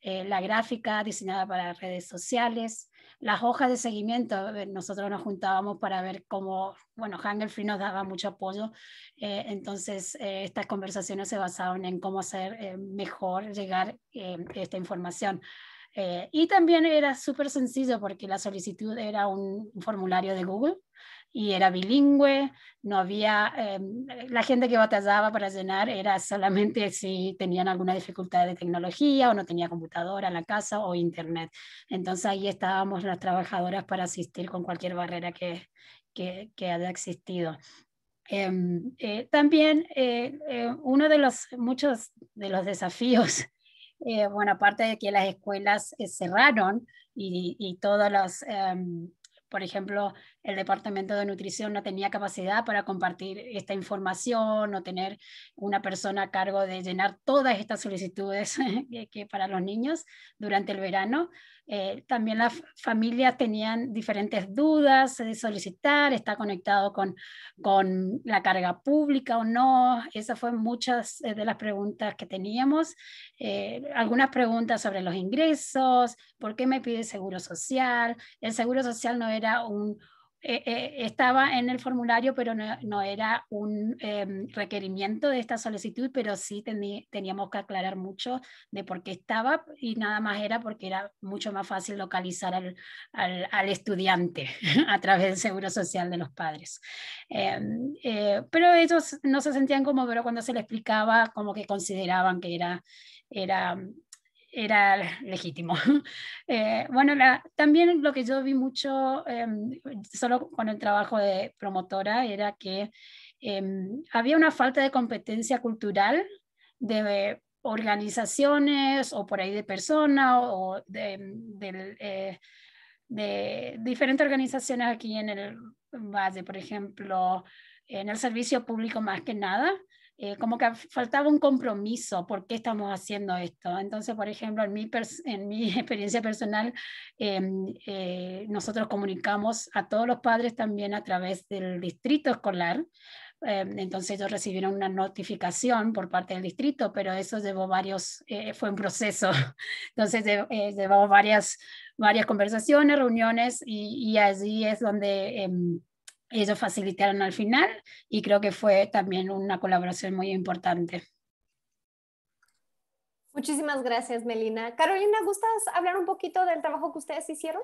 Eh, la gráfica diseñada para redes sociales, las hojas de seguimiento, nosotros nos juntábamos para ver cómo, bueno, Hangel Free nos daba mucho apoyo, eh, entonces eh, estas conversaciones se basaban en cómo hacer eh, mejor llegar esta información. y también era súper sencillo porque la solicitud era un formulario de Google y era bilingüe, no había, eh, la gente que batallaba para llenar era solamente si tenían alguna dificultad de tecnología o no tenía computadora en la casa o internet. Entonces ahí estábamos las trabajadoras para asistir con cualquier barrera que, que, haya existido. Em, eh, también eh, uno de los muchos de los desafíos bueno, aparte de que las escuelas cerraron y, y todos los, em, por ejemplo, el departamento de nutrición no tenía capacidad para compartir esta información o tener una persona a cargo de llenar todas estas solicitudes que para los niños durante el verano. Eh, también las familias tenían diferentes dudas de solicitar, está conectado con, con la carga pública o no. Esas fueron muchas eh, de las preguntas que teníamos. Eh, algunas preguntas sobre los ingresos, por qué me pide seguro social. El seguro social no era un eh, eh, estaba en el formulario, pero no, era un em, requerimiento de esta solicitud, pero sí teníamos que aclarar mucho de por qué estaba y nada más era porque era mucho más fácil localizar al, al, estudiante a través del Seguro Social de los padres. Em, eh, pero ellos no se sentían como, pero cuando se le explicaba, como que consideraban que era, era era legítimo. Eh, bueno, también lo que yo vi mucho, em, solo con el trabajo de promotora, era que em, había una falta de competencia cultural de organizaciones o por ahí de personas o, eh, de diferentes organizaciones aquí en el Valle, por ejemplo, en el servicio público más que nada, eh, como que faltaba un compromiso, ¿por qué estamos haciendo esto? Entonces, por ejemplo, en mi, experiencia personal, em, eh, nosotros comunicamos a todos los padres también a través del distrito escolar. Em, entonces ellos recibieron una notificación por parte del distrito, pero eso llevó varios, eh, fue un proceso. Entonces llevamos varias, varias conversaciones, reuniones y, y allí es donde em, ellos facilitaron al final y creo que fue también una colaboración muy importante. Muchísimas gracias, Melina. Carolina, ¿gustas hablar un poquito del trabajo que ustedes hicieron?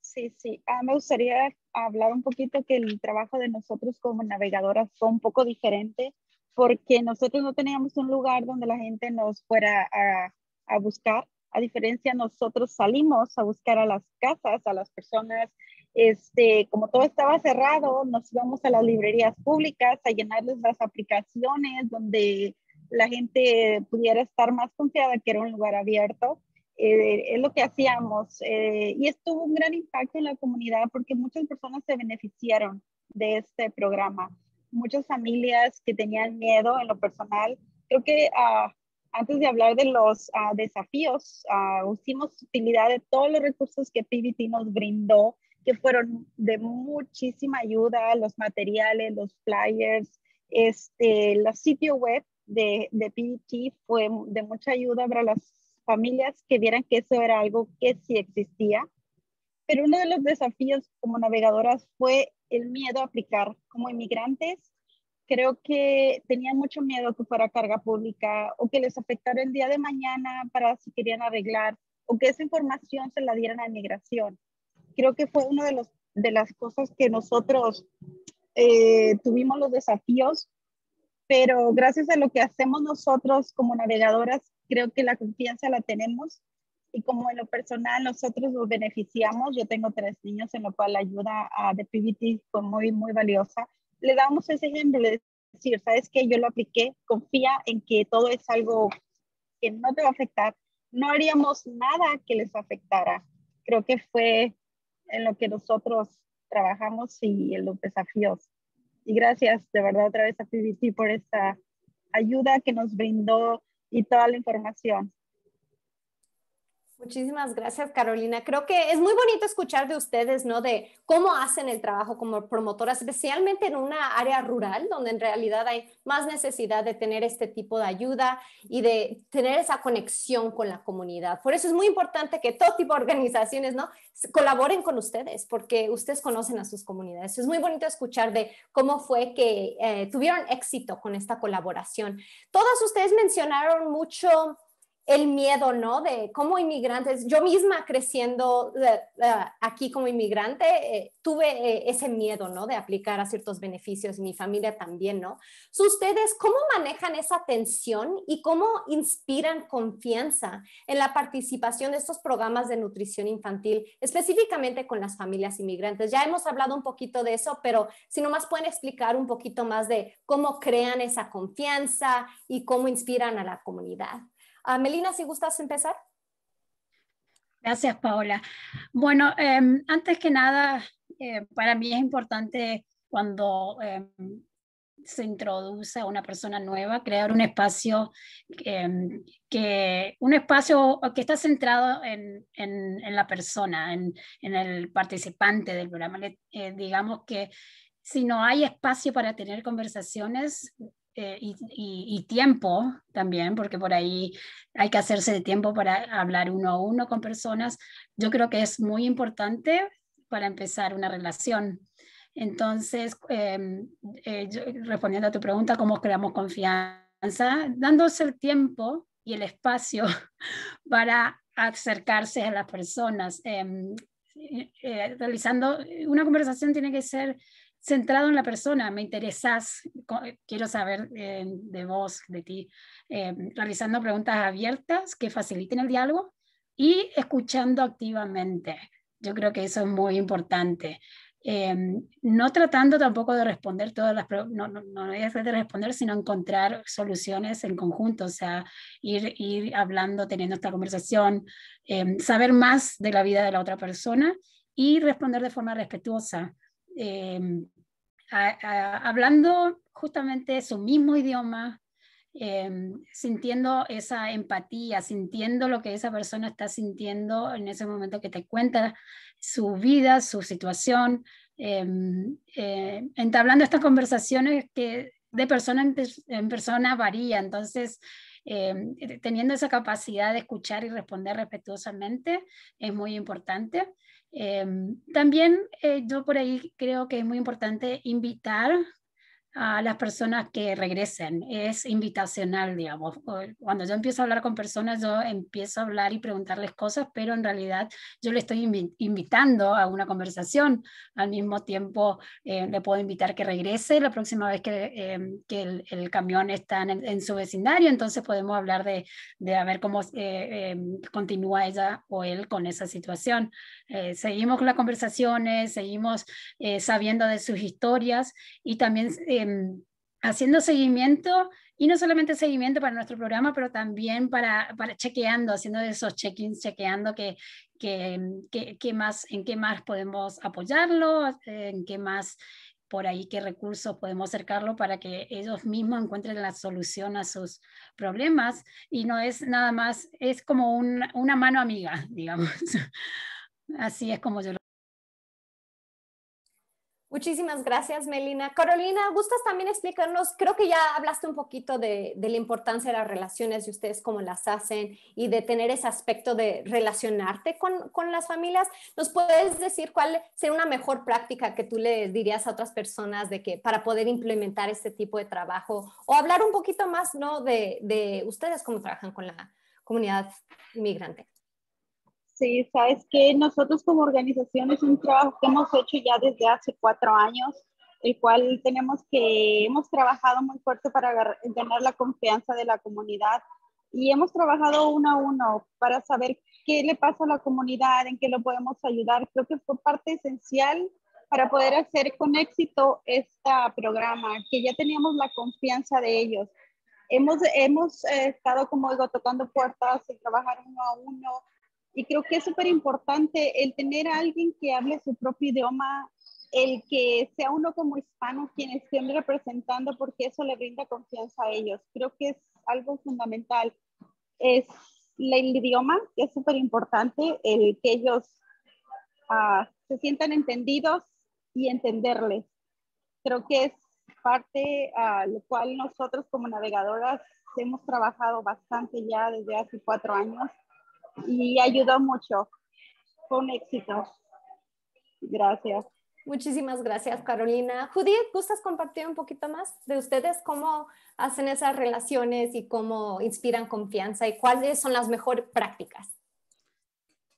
Sí, sí. Ah, me gustaría hablar un poquito que el trabajo de nosotros como navegadoras fue un poco diferente porque nosotros no teníamos un lugar donde la gente nos fuera a, a buscar. A diferencia, nosotros salimos a buscar a las casas, a las personas, este, como todo estaba cerrado, nos íbamos a las librerías públicas a llenarles las aplicaciones donde la gente pudiera estar más confiada que era un lugar abierto. Eh, es lo que hacíamos eh, y esto tuvo un gran impacto en la comunidad porque muchas personas se beneficiaron de este programa. Muchas familias que tenían miedo en lo personal, creo que ah, antes de hablar de los ah, desafíos, usimos ah, hicimos utilidad de todos los recursos que PBT nos brindó que fueron de muchísima ayuda, los materiales, los flyers, este, la sitio web de, de PDT fue de mucha ayuda para las familias que vieran que eso era algo que sí existía. Pero uno de los desafíos como navegadoras fue el miedo a aplicar. Como inmigrantes, creo que tenían mucho miedo que fuera carga pública o que les afectara el día de mañana para si querían arreglar o que esa información se la dieran a inmigración creo que fue uno de los de las cosas que nosotros eh, tuvimos los desafíos, pero gracias a lo que hacemos nosotros como navegadoras, creo que la confianza la tenemos y como en lo personal nosotros nos beneficiamos, yo tengo tres niños en lo cual la ayuda a de PBT fue muy, muy valiosa, le damos ese ejemplo de decir, sabes que yo lo apliqué, confía en que todo es algo que no te va a afectar, no haríamos nada que les afectara. Creo que fue en lo que nosotros trabajamos y en los desafíos. Y gracias de verdad otra vez a PBT por esta ayuda que nos brindó y toda la información. Muchísimas gracias, Carolina. Creo que es muy bonito escuchar de ustedes, ¿no? De cómo hacen el trabajo como promotoras, especialmente en una área rural, donde en realidad hay más necesidad de tener este tipo de ayuda y de tener esa conexión con la comunidad. Por eso es muy importante que todo tipo de organizaciones, ¿no? Colaboren con ustedes, porque ustedes conocen a sus comunidades. Es muy bonito escuchar de cómo fue que eh, tuvieron éxito con esta colaboración. Todas ustedes mencionaron mucho el miedo, ¿no? De cómo inmigrantes, yo misma creciendo eh, eh, aquí como inmigrante, eh, tuve ese miedo, ¿no? De aplicar a ciertos beneficios, y mi familia también, ¿no? ¿Ustedes cómo manejan esa tensión y cómo inspiran confianza en la participación de estos programas de nutrición infantil, específicamente con las familias inmigrantes? Ya hemos hablado un poquito de eso, pero si nomás pueden explicar un poquito más de cómo crean esa confianza y cómo inspiran a la comunidad. Ah, Melina, si gustas empezar. Gracias, Paola. Bueno, em, antes que nada, em, para mí es importante cuando em, se introduce a una persona nueva, crear un espacio que, un espacio que está centrado en, en, en la persona, en, en, el participante del programa. Eh, digamos que si no hay espacio para tener conversaciones, eh, y, tiempo también, porque por ahí hay que hacerse de tiempo para hablar uno a uno con personas, yo creo que es muy importante para empezar una relación. Entonces, em, eh, respondiendo a tu pregunta, ¿cómo creamos confianza? Dándose el tiempo y el espacio para acercarse a las personas. Em, eh, realizando una conversación tiene que ser centrado en la persona, me interesas quiero saber eh, de vos, de ti, eh, realizando preguntas abiertas que faciliten el diálogo y escuchando activamente. Yo creo que eso es muy importante. Eh, no tratando tampoco de responder todas las no, no, no es de responder, sino encontrar soluciones en conjunto, o sea, ir, ir hablando, teniendo esta conversación, saber más de la vida de la otra persona y responder de forma respetuosa hablando justamente su mismo idioma, em, sintiendo esa empatía, sintiendo lo que esa persona está sintiendo en ese momento que te cuenta su vida, su situación, em, eh, entablando estas conversaciones que de persona en, en persona varía. Entonces, Em, eh, teniendo esa capacidad de escuchar y responder respetuosamente es muy importante. Em, también eh, yo por ahí creo que es muy importante invitar a las personas que regresen. Es invitacional, digamos. Cuando yo empiezo a hablar con personas, yo empiezo a hablar y preguntarles cosas, pero en realidad yo le estoy invitando a una conversación. Al mismo tiempo, eh, le puedo invitar que regrese la próxima vez que, em, que el, camión está en, su vecindario. Entonces podemos hablar de, de a ver cómo eh, em, continúa ella o él con esa situación. Eh, seguimos con las conversaciones, seguimos sabiendo de sus historias y también em, Em, haciendo seguimiento y no solamente seguimiento para nuestro programa, pero también para, para chequeando, haciendo esos check-ins, chequeando que, que, em, más, en qué más podemos apoyarlo, en qué más por ahí qué recursos podemos acercarlo para que ellos mismos encuentren la solución a sus problemas y no es nada más, es como una mano amiga, digamos. Así es como yo lo Muchísimas gracias, Melina. Carolina, ¿gustas también explicarnos? Creo que ya hablaste un poquito de, la importancia de las relaciones y ustedes cómo las hacen y de tener ese aspecto de relacionarte con, las familias. ¿Nos puedes decir cuál sería una mejor práctica que tú le dirías a otras personas de que para poder implementar este tipo de trabajo? O hablar un poquito más, ¿no? De, de ustedes cómo trabajan con la comunidad inmigrante. Sí, sabes que nosotros como organización es un trabajo que hemos hecho ya desde hace cuatro años, el cual tenemos que, hemos trabajado muy fuerte para ganar la confianza de la comunidad y hemos trabajado uno a uno para saber qué le pasa a la comunidad, en qué lo podemos ayudar. Creo que fue parte esencial para poder hacer con éxito este programa, que ya teníamos la confianza de ellos. Hemos, hemos eh, estado, como digo, tocando puertas y trabajar uno a uno, y creo que es súper importante el tener a alguien que hable su propio idioma, el que sea uno como hispano quien esté representando, porque eso le brinda confianza a ellos. Creo que es algo fundamental. Es el idioma, que es súper importante, el que ellos ah, se sientan entendidos y entenderles. Creo que es parte a ah, lo cual nosotros como navegadoras hemos trabajado bastante ya desde hace cuatro años y ayudó mucho. Fue un éxito. Gracias. Muchísimas gracias, Carolina. Judith, ¿gustas compartir un poquito más de ustedes? ¿Cómo hacen esas relaciones y cómo inspiran confianza y cuáles son las mejores prácticas?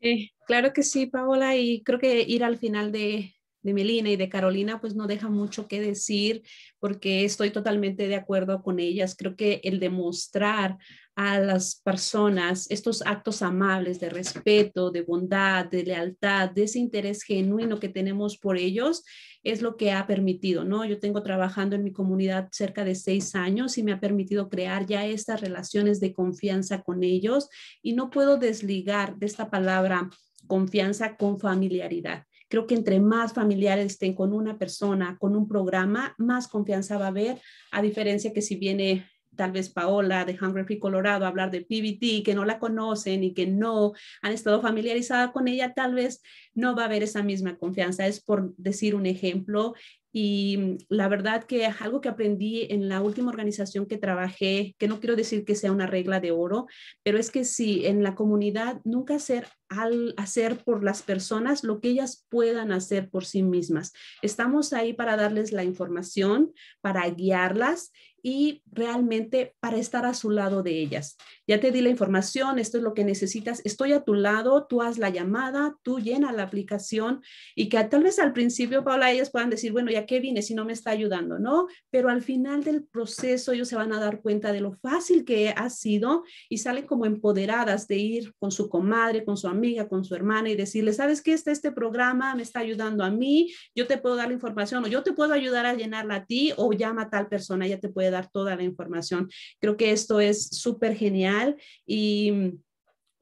Eh, claro que sí, Paola, y creo que ir al final de, de Melina y de Carolina, pues no deja mucho que decir porque estoy totalmente de acuerdo con ellas. Creo que el demostrar a las personas estos actos amables de respeto, de bondad, de lealtad, de ese interés genuino que tenemos por ellos, es lo que ha permitido, ¿no? Yo tengo trabajando en mi comunidad cerca de seis años y me ha permitido crear ya estas relaciones de confianza con ellos y no puedo desligar de esta palabra confianza con familiaridad Creo que entre más familiares estén con una persona, con un programa, más confianza va a haber, a diferencia que si viene tal vez Paola de Hungry Free Colorado hablar de PBT, que no la conocen y que no han estado familiarizada con ella, tal vez no va a haber esa misma confianza. Es por decir un ejemplo y mm, la verdad que algo que aprendí en la última organización que trabajé, que no quiero decir que sea una regla de oro, pero es que sí, en la comunidad nunca hacer al hacer por las personas lo que ellas puedan hacer por sí mismas. Estamos ahí para darles la información, para guiarlas y realmente para estar a su lado de ellas ya te di la información, esto es lo que necesitas, estoy a tu lado, tú haz la llamada, tú llena la aplicación y que tal vez al principio, Paula, ellas puedan decir, bueno, ¿ya qué vine si no me está ayudando? No, pero al final del proceso ellos se van a dar cuenta de lo fácil que ha sido y salen como empoderadas de ir con su comadre, con su amiga, con su hermana y decirle, ¿sabes qué? Está este programa, me está ayudando a mí, yo te puedo dar la información o yo te puedo ayudar a llenarla a ti o llama a tal persona, ella te puede dar toda la información. Creo que esto es súper genial y mm,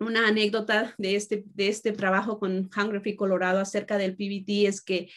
una anécdota de este, este trabajo con Hungry Colorado acerca del PBT es que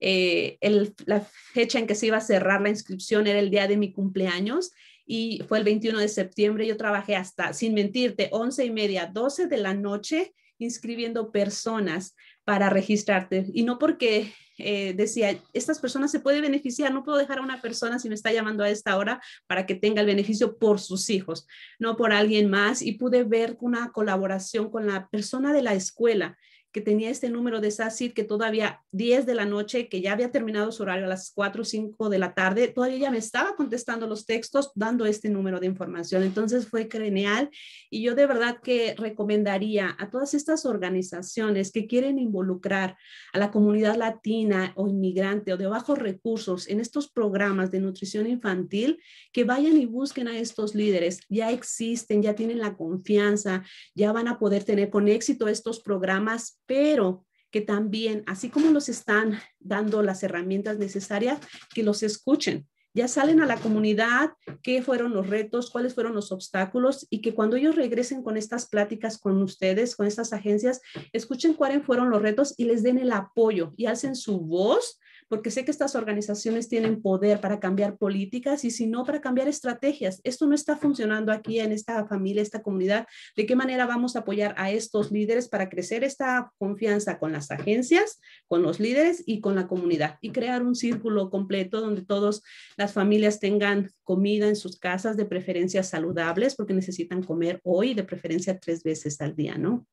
eh, la fecha en que se iba a cerrar la inscripción era el día de mi cumpleaños y fue el 21 de septiembre. Yo trabajé hasta, sin mentirte, 11 y media, 12 de la noche inscribiendo personas para registrarte. Y no porque eh, decía, estas personas se pueden beneficiar, no puedo dejar a una persona si me está llamando a esta hora para que tenga el beneficio por sus hijos, no por alguien más. Y pude ver una colaboración con la persona de la escuela que tenía este número de SACID que todavía 10 de la noche, que ya había terminado su horario a las 4 o 5 de la tarde, todavía ya me estaba contestando los textos dando este número de información. Entonces fue creneal y yo de verdad que recomendaría a todas estas organizaciones que quieren involucrar a la comunidad latina o inmigrante o de bajos recursos en estos programas de nutrición infantil, que vayan y busquen a estos líderes. Ya existen, ya tienen la confianza, ya van a poder tener con éxito estos programas pero que también, así como los están dando las herramientas necesarias, que los escuchen. Ya salen a la comunidad, qué fueron los retos, cuáles fueron los obstáculos y que cuando ellos regresen con estas pláticas con ustedes, con estas agencias, escuchen cuáles fueron los retos y les den el apoyo y hacen su voz porque sé que estas organizaciones tienen poder para cambiar políticas y si no, para cambiar estrategias. Esto no está funcionando aquí en esta familia, esta comunidad. ¿De qué manera vamos a apoyar a estos líderes para crecer esta confianza con las agencias, con los líderes y con la comunidad? Y crear un círculo completo donde todas las familias tengan comida en sus casas, de preferencia saludables, porque necesitan comer hoy, de preferencia tres veces al día, ¿no?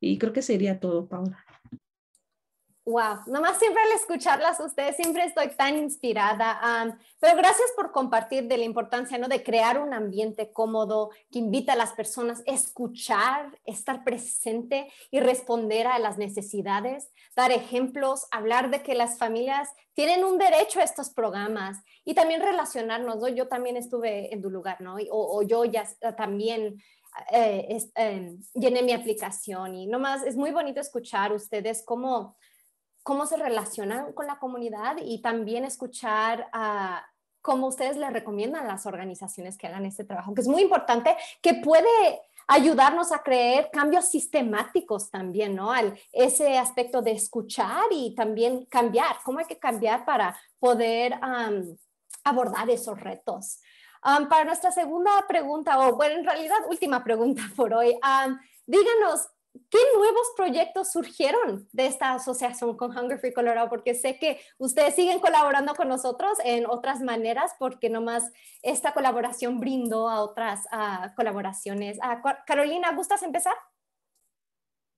Y creo que sería todo, Paula. Wow, nomás siempre al escucharlas ustedes, siempre estoy tan inspirada. pero gracias por compartir de la importancia ¿no? de crear un ambiente cómodo que invita a las personas a escuchar, estar presente y responder a las necesidades, dar ejemplos, hablar de que las familias tienen un derecho a estos programas y también relacionarnos. ¿no? Yo también estuve en tu lugar, ¿no? O, yo ya también eh, em, llené mi aplicación y nomás es muy bonito escuchar ustedes cómo cómo se relacionan con la comunidad y también escuchar a cómo ustedes les recomiendan a las organizaciones que hagan este trabajo, que es muy importante, que puede ayudarnos a creer cambios sistemáticos también, ¿no? Al, ese aspecto de escuchar y también cambiar, cómo hay que cambiar para poder abordar esos retos. para nuestra segunda pregunta, o bueno, en realidad última pregunta por hoy, díganos ¿Qué nuevos proyectos surgieron de esta asociación con Hunger Free Colorado? Porque sé que ustedes siguen colaborando con nosotros en otras maneras, porque nomás esta colaboración brindó a otras colaboraciones. Ah, Carolina, ¿gustas empezar?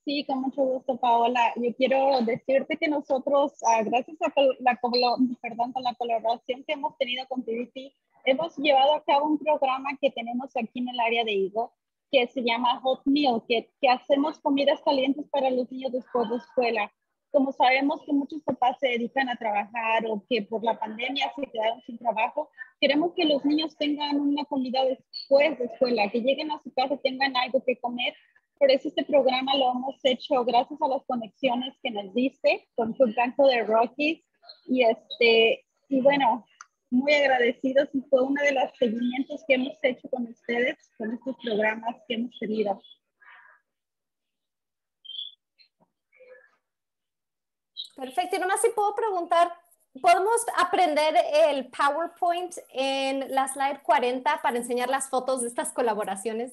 Sí, con mucho gusto, Paola. Yo quiero decirte que nosotros, ah, gracias a la, colaboración que hemos tenido con TVT, hemos llevado a cabo un programa que tenemos aquí en el área de Igo que se llama Hot Meal, que, que hacemos comidas calientes para los niños después de escuela. Como sabemos que muchos papás se dedican a trabajar o que por la pandemia se quedaron sin trabajo, queremos que los niños tengan una comida después de escuela, que lleguen a su casa, tengan algo que comer por eso este programa lo hemos hecho gracias a las conexiones que nos diste con su canto de Rockies. Y, este, y bueno, muy agradecidos y fue uno de los seguimientos que hemos hecho con ustedes, con estos programas que hemos tenido. Perfecto, y nomás si puedo preguntar, ¿podemos aprender el PowerPoint en la slide 40 para enseñar las fotos de estas colaboraciones?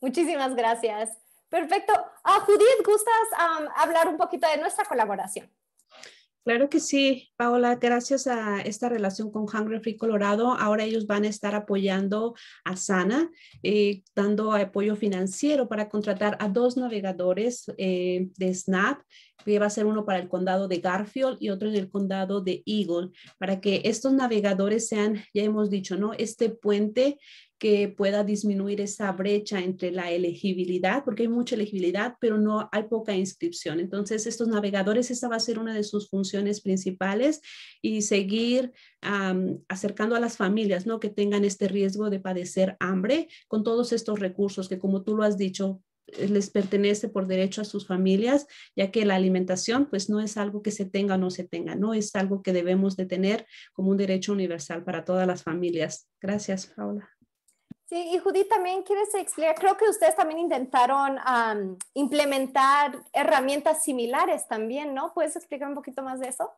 Muchísimas gracias. Perfecto. a ah, Judith, ¿gustas hablar un poquito de nuestra colaboración? Claro que sí, Paola. Gracias a esta relación con Hungry Free Colorado, ahora ellos van a estar apoyando a Sana, eh, dando apoyo financiero para contratar a dos navegadores eh, de Snap que va a ser uno para el condado de Garfield y otro en el condado de Eagle, para que estos navegadores sean, ya hemos dicho, ¿no? Este puente que pueda disminuir esa brecha entre la elegibilidad, porque hay mucha elegibilidad, pero no hay poca inscripción. Entonces, estos navegadores, esta va a ser una de sus funciones principales y seguir acercando a las familias, ¿no? Que tengan este riesgo de padecer hambre con todos estos recursos que, como tú lo has dicho, eh, les pertenece por derecho a sus familias, ya que la alimentación pues no es algo que se tenga o no se tenga, no es algo que debemos de tener como un derecho universal para todas las familias. Gracias, Paula. Sí, y Judy también quieres explicar, creo que ustedes también intentaron implementar herramientas similares también, ¿no? ¿Puedes explicar un poquito más de eso?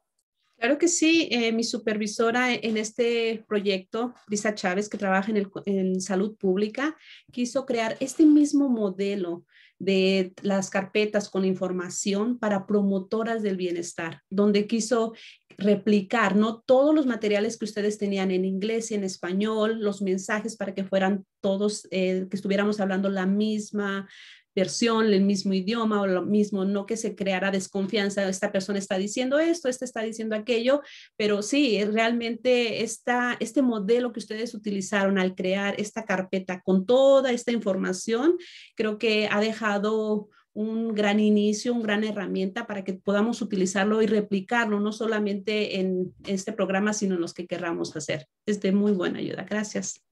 Claro que sí, eh, mi supervisora en este proyecto, Lisa Chávez, que trabaja en, salud pública, quiso crear este mismo modelo de las carpetas con información para promotoras del bienestar, donde quiso replicar no todos los materiales que ustedes tenían en inglés y en español, los mensajes para que fueran todos, eh, que estuviéramos hablando la misma versión, el mismo idioma o lo mismo, no que se creara desconfianza, esta persona está diciendo esto, esta está diciendo aquello, pero sí, realmente este modelo que ustedes utilizaron al crear esta carpeta con toda esta información, creo que ha dejado un gran inicio, una gran herramienta para que podamos utilizarlo y replicarlo, no solamente en este programa, sino en los que querramos hacer. Es de muy buena ayuda. Gracias.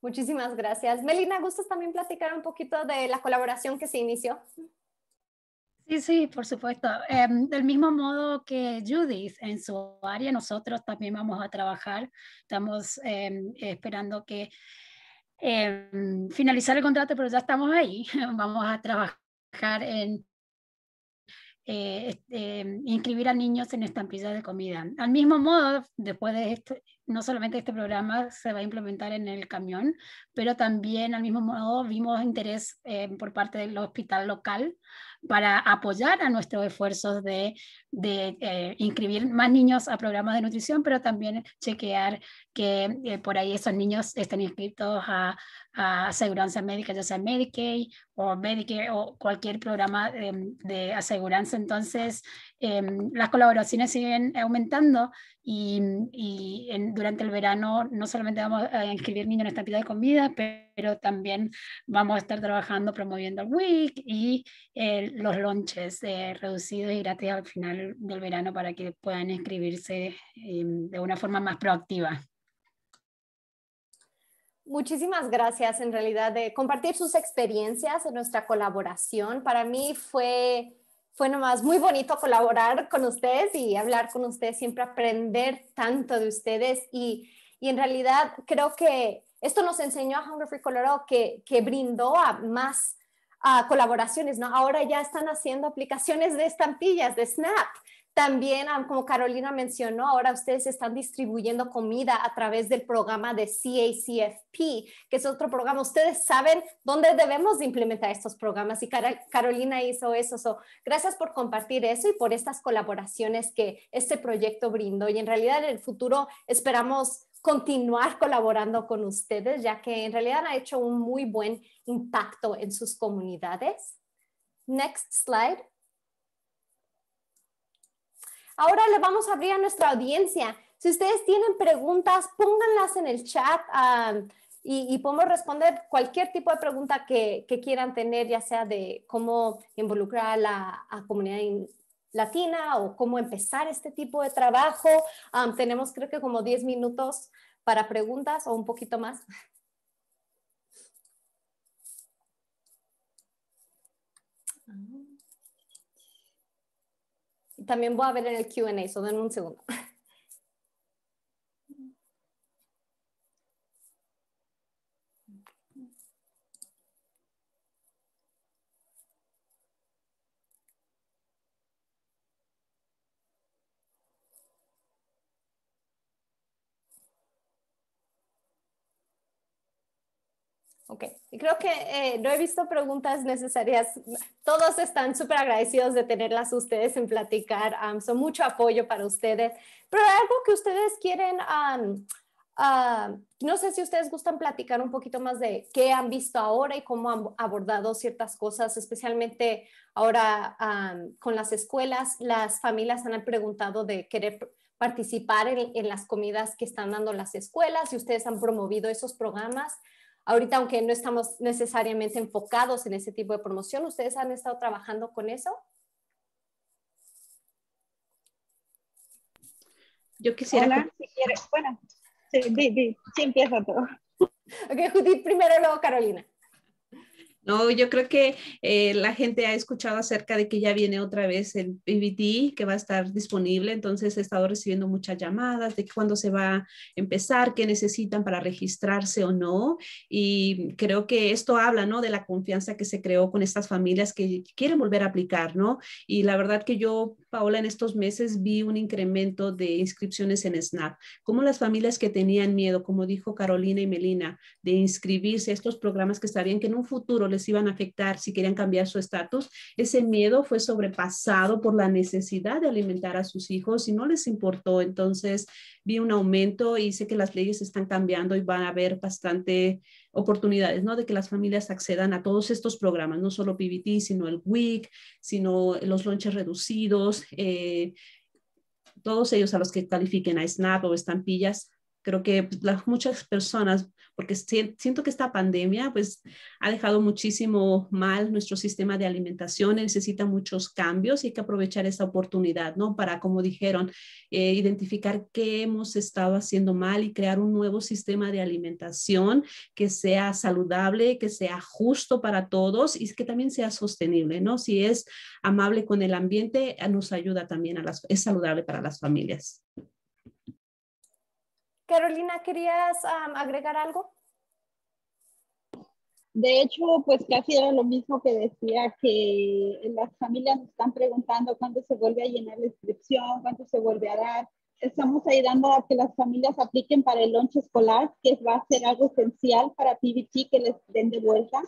Muchísimas gracias. Melina, ¿gustas también platicar un poquito de la colaboración que se inició? Sí, sí, por supuesto. Em, del mismo modo que Judith en su área, nosotros también vamos a trabajar. Estamos em, esperando que eh, finalizar el contrato, pero ya estamos ahí. Vamos a trabajar en eh, este, inscribir a niños en estampillas de comida. Al mismo modo, después de esto, no solamente este programa se va a implementar en el camión, pero también al mismo modo vimos interés eh, por parte del hospital local para apoyar a nuestros esfuerzos de, eh, inscribir más niños a programas de nutrición, pero también chequear que eh, por ahí esos niños estén inscritos a, a aseguranza médica, ya sea Medicaid o Medicare o cualquier programa de, em, de aseguranza. Entonces, em, las colaboraciones siguen aumentando y durante el verano no solamente vamos a inscribir niños en esta actividad de comida, pero, también vamos a estar trabajando promoviendo el WIC y eh, los lunches eh, reducidos y gratis al final del verano para que puedan inscribirse eh, de una forma más proactiva. Muchísimas gracias en realidad de compartir sus experiencias en nuestra colaboración. Para mí fue fue nomás muy bonito colaborar con ustedes y hablar con ustedes, siempre aprender tanto de ustedes y, en realidad creo que esto nos enseñó a Hunger Free Colorado que, que brindó a más colaboraciones, ¿no? Ahora ya están haciendo aplicaciones de estampillas, de Snap. También, ah, como Carolina mencionó, ahora ustedes están distribuyendo comida a través del programa de CACFP, que es otro programa. Ustedes saben dónde debemos implementar estos programas y Carolina hizo eso. gracias por compartir eso y por estas colaboraciones que este proyecto brindó. Y en realidad en el futuro esperamos continuar colaborando con ustedes, ya que en realidad ha hecho un muy buen impacto en sus comunidades. Next slide. Ahora le vamos a abrir a nuestra audiencia. Si ustedes tienen preguntas, pónganlas en el chat ah, y, podemos responder cualquier tipo de pregunta que, quieran tener, ya sea de cómo involucrar a la comunidad en latina o cómo empezar este tipo de trabajo. tenemos creo que como 10 minutos para preguntas o un poquito más. Ah. También voy a ver en el QA, so denme un segundo. Ok, creo que eh, no he visto preguntas necesarias. Todos están súper agradecidos de tenerlas ustedes en platicar. Ah, son mucho apoyo para ustedes. Pero algo que ustedes quieren, ah, no sé si ustedes gustan platicar un poquito más de qué han visto ahora y cómo han abordado ciertas cosas, especialmente ahora con las escuelas. Las familias han preguntado de querer participar en las comidas que están dando las escuelas y ustedes han promovido esos programas. Ahorita, aunque no estamos necesariamente enfocados en ese tipo de promoción, ¿ustedes han estado trabajando con eso? Yo quisiera... Hola, si quieres, bueno, sí, sí, sí, empieza todo. Ok, Judith primero, luego Carolina. ¿no? Yo creo que eh, la gente ha escuchado acerca de que ya viene otra vez el PBT que va a estar disponible, entonces he estado recibiendo muchas llamadas de cuándo se va a empezar, qué necesitan para registrarse o no, y creo que esto habla, ¿no? De la confianza que se creó con estas familias que quieren volver a aplicar, ¿no? Y la verdad que yo, Paola, en estos meses vi un incremento de inscripciones en SNAP, como las familias que tenían miedo, como dijo Carolina y Melina, de inscribirse a estos programas que sabían que en un futuro les les iban a afectar si querían cambiar su estatus. Ese miedo fue sobrepasado por la necesidad de alimentar a sus hijos y no les importó. Entonces vi un aumento y sé que las leyes están cambiando y van a haber bastante oportunidades, ¿no? De que las familias accedan a todos estos programas, no solo PBT, sino el WIC, sino los lonches reducidos, eh, todos ellos a los que califiquen a SNAP o estampillas. Creo que pues, las, muchas personas porque siento que esta pandemia pues ha dejado muchísimo mal nuestro sistema de alimentación, necesita muchos cambios y hay que aprovechar esta oportunidad, ¿no? Para, como dijeron, eh, identificar qué hemos estado haciendo mal y crear un nuevo sistema de alimentación que sea saludable, que sea justo para todos y que también sea sostenible, ¿no? Si es amable con el ambiente, nos ayuda también a las, es saludable para las familias. Carolina, ¿querías agregar algo? De hecho, pues casi era lo mismo que decía, que las familias nos están preguntando cuándo se vuelve a llenar la inscripción, cuándo se vuelve a dar. Estamos ayudando a que las familias apliquen para el lonche escolar, que va a ser algo esencial para PBT que les den de vuelta.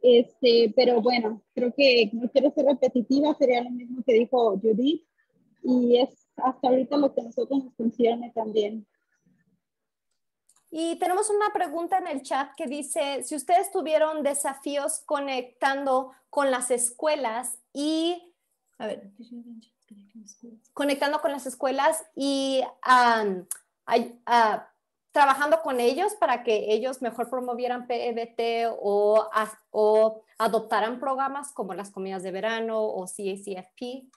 Este, pero bueno, creo que no quiero ser repetitiva, sería lo mismo que dijo Judith. Y es hasta ahorita lo que nosotros nos concierne también. Y tenemos una pregunta en el chat que dice, si ustedes tuvieron desafíos conectando con las escuelas y... conectando con las escuelas y ah, trabajando con ellos para que ellos mejor promovieran PEBT o, ah, o adoptaran programas como las comidas de verano o CACFP.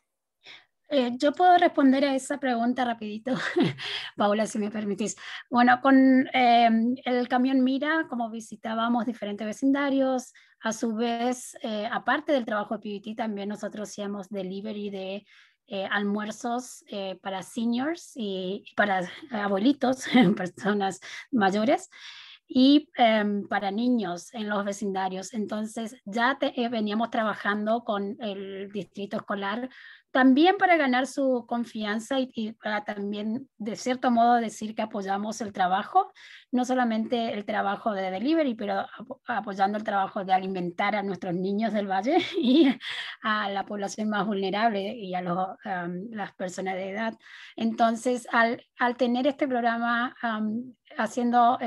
Eh, yo puedo responder a esa pregunta rapidito, Paula, si me permitís. Bueno, con em, el camión Mira, como visitábamos diferentes vecindarios, a su vez, eh, aparte del trabajo de PBT, también nosotros hacíamos delivery de eh, almuerzos para seniors y para abuelitos, personas mayores y em, para niños en los vecindarios. Entonces ya veníamos trabajando con el distrito escolar también para ganar su confianza y, para también, de cierto modo, decir que apoyamos el trabajo, no solamente el trabajo de delivery, pero apoyando el trabajo de alimentar a nuestros niños del valle y a la población más vulnerable y a las personas de edad. Entonces, al, tener este programa haciendo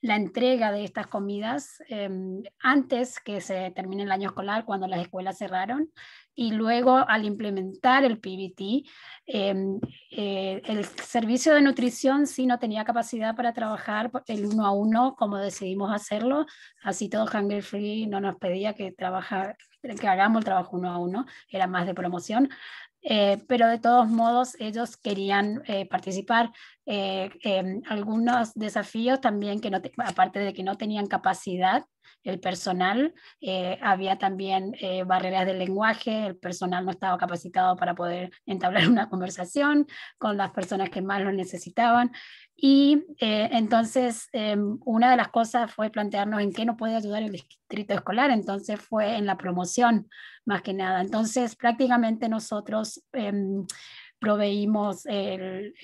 la entrega de estas comidas em, antes que se termine el año escolar, cuando las escuelas cerraron, y luego al implementar el PBT, em, eh, el servicio de nutrición sí no tenía capacidad para trabajar el uno a uno como decidimos hacerlo, así todo Hunger Free no nos pedía que, trabajar, que hagamos el trabajo uno a uno, era más de promoción, eh, pero de todos modos ellos querían eh, participar. Eh, em, algunos desafíos también que no aparte de que no tenían capacidad el personal, eh, había también eh, barreras del lenguaje, el personal no estaba capacitado para poder entablar una conversación con las personas que más lo necesitaban. Y entonces em, una de las cosas fue plantearnos en qué no puede ayudar el distrito escolar, entonces fue en la promoción más que nada. Entonces prácticamente nosotros em, proveímos el,